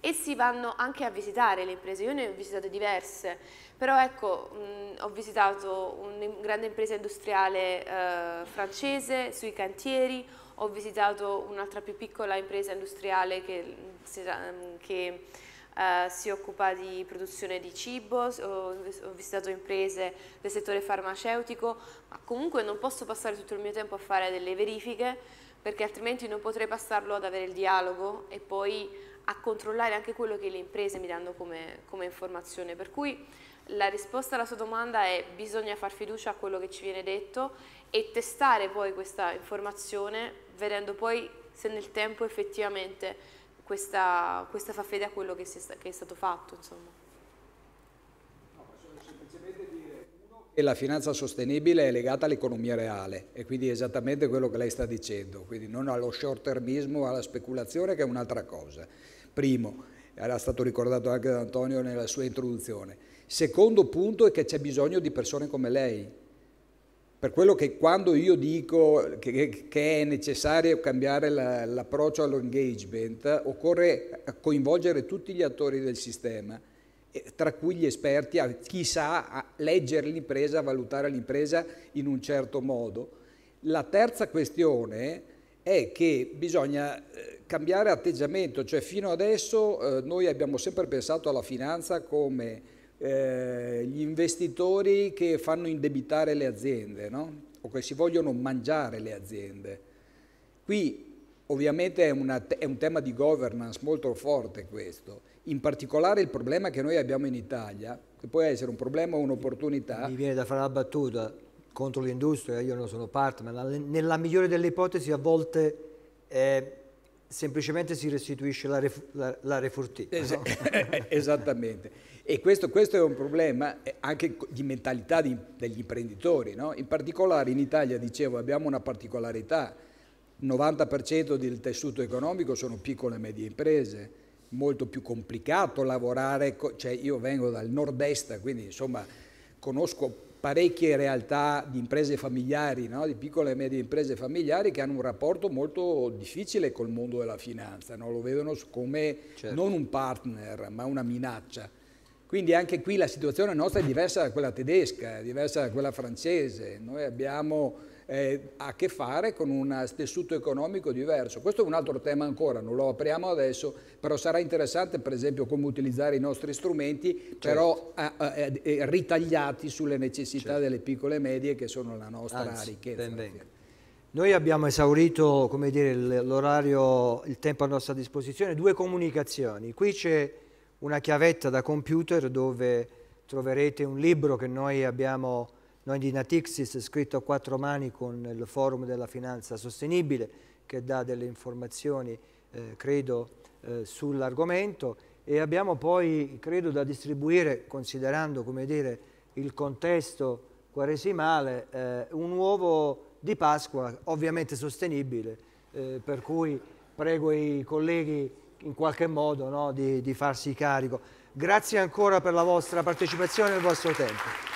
Essi vanno anche a visitare le imprese, io ne ho visitate diverse, però ecco, mh, ho visitato una grande impresa industriale eh, francese sui cantieri, ho visitato un'altra più piccola impresa industriale che, che Uh, si occupa di produzione di cibo, ho, ho, visitato imprese del settore farmaceutico, ma comunque non posso passare tutto il mio tempo a fare delle verifiche perché altrimenti non potrei passarlo ad avere il dialogo e poi a controllare anche quello che le imprese mi danno come, come informazione. Per cui la risposta alla sua domanda è bisogna far fiducia a quello che ci viene detto e testare poi questa informazione vedendo poi se nel tempo effettivamente questa, questa fa fede a quello che, sta, che è stato fatto. Insomma. e la finanza sostenibile è legata all'economia reale e quindi è esattamente quello che lei sta dicendo, quindi non allo short termismo, alla speculazione che è un'altra cosa. Primo, era stato ricordato anche da Antonio nella sua introduzione. Secondo punto è che c'è bisogno di persone come lei. Per quello che quando io dico che, che è necessario cambiare la, l'approccio all'engagement, occorre coinvolgere tutti gli attori del sistema, eh, tra cui gli esperti, a chi sa leggere l'impresa, valutare l'impresa in un certo modo. La terza questione è che bisogna eh, cambiare atteggiamento, cioè fino adesso eh, noi abbiamo sempre pensato alla finanza come eh, gli investitori che fanno indebitare le aziende no? o che si vogliono mangiare le aziende. Qui ovviamente è, una, è un tema di governance molto forte questo, in particolare il problema che noi abbiamo in Italia, che può essere un problema o un'opportunità. Mi viene da fare la battuta contro l'industria, io non sono parte, ma nella migliore delle ipotesi a volte... Eh, semplicemente si restituisce la, ref, la, la refortita. Es no? Esattamente. E questo, questo, è un problema eh, anche di mentalità di, degli imprenditori. No? In particolare in Italia, dicevo, abbiamo una particolarità. Il 90% del tessuto economico sono piccole e medie imprese, molto più complicato lavorare, cioè io vengo dal nord-est, quindi insomma conosco parecchie realtà di imprese familiari, no? di piccole e medie imprese familiari che hanno un rapporto molto difficile col mondo della finanza, no? lo vedono come certo. non un partner ma una minaccia. Quindi anche qui la situazione nostra è diversa da quella tedesca, è diversa da quella francese. Noi abbiamo eh, ha a che fare con un tessuto economico diverso. Questo è un altro tema ancora, non lo apriamo adesso, però sarà interessante per esempio come utilizzare i nostri strumenti, certo. però a, eh, a, eh, eh, ritagliati sulle necessità certo. delle piccole e medie che sono la nostra Anzi, ricchezza. Ben ben. Noi abbiamo esaurito l'orario, il tempo a nostra disposizione, due comunicazioni. Qui c'è una chiavetta da computer dove troverete un libro che noi abbiamo noi di Natixis, scritto a quattro mani con il forum della finanza sostenibile, che dà delle informazioni, eh, credo, eh, sull'argomento e abbiamo poi, credo, da distribuire, considerando, come dire, il contesto quaresimale, eh, un uovo di Pasqua, ovviamente sostenibile, eh, per cui prego i colleghi in qualche modo no, di, di farsi carico. Grazie ancora per la vostra partecipazione e il vostro tempo.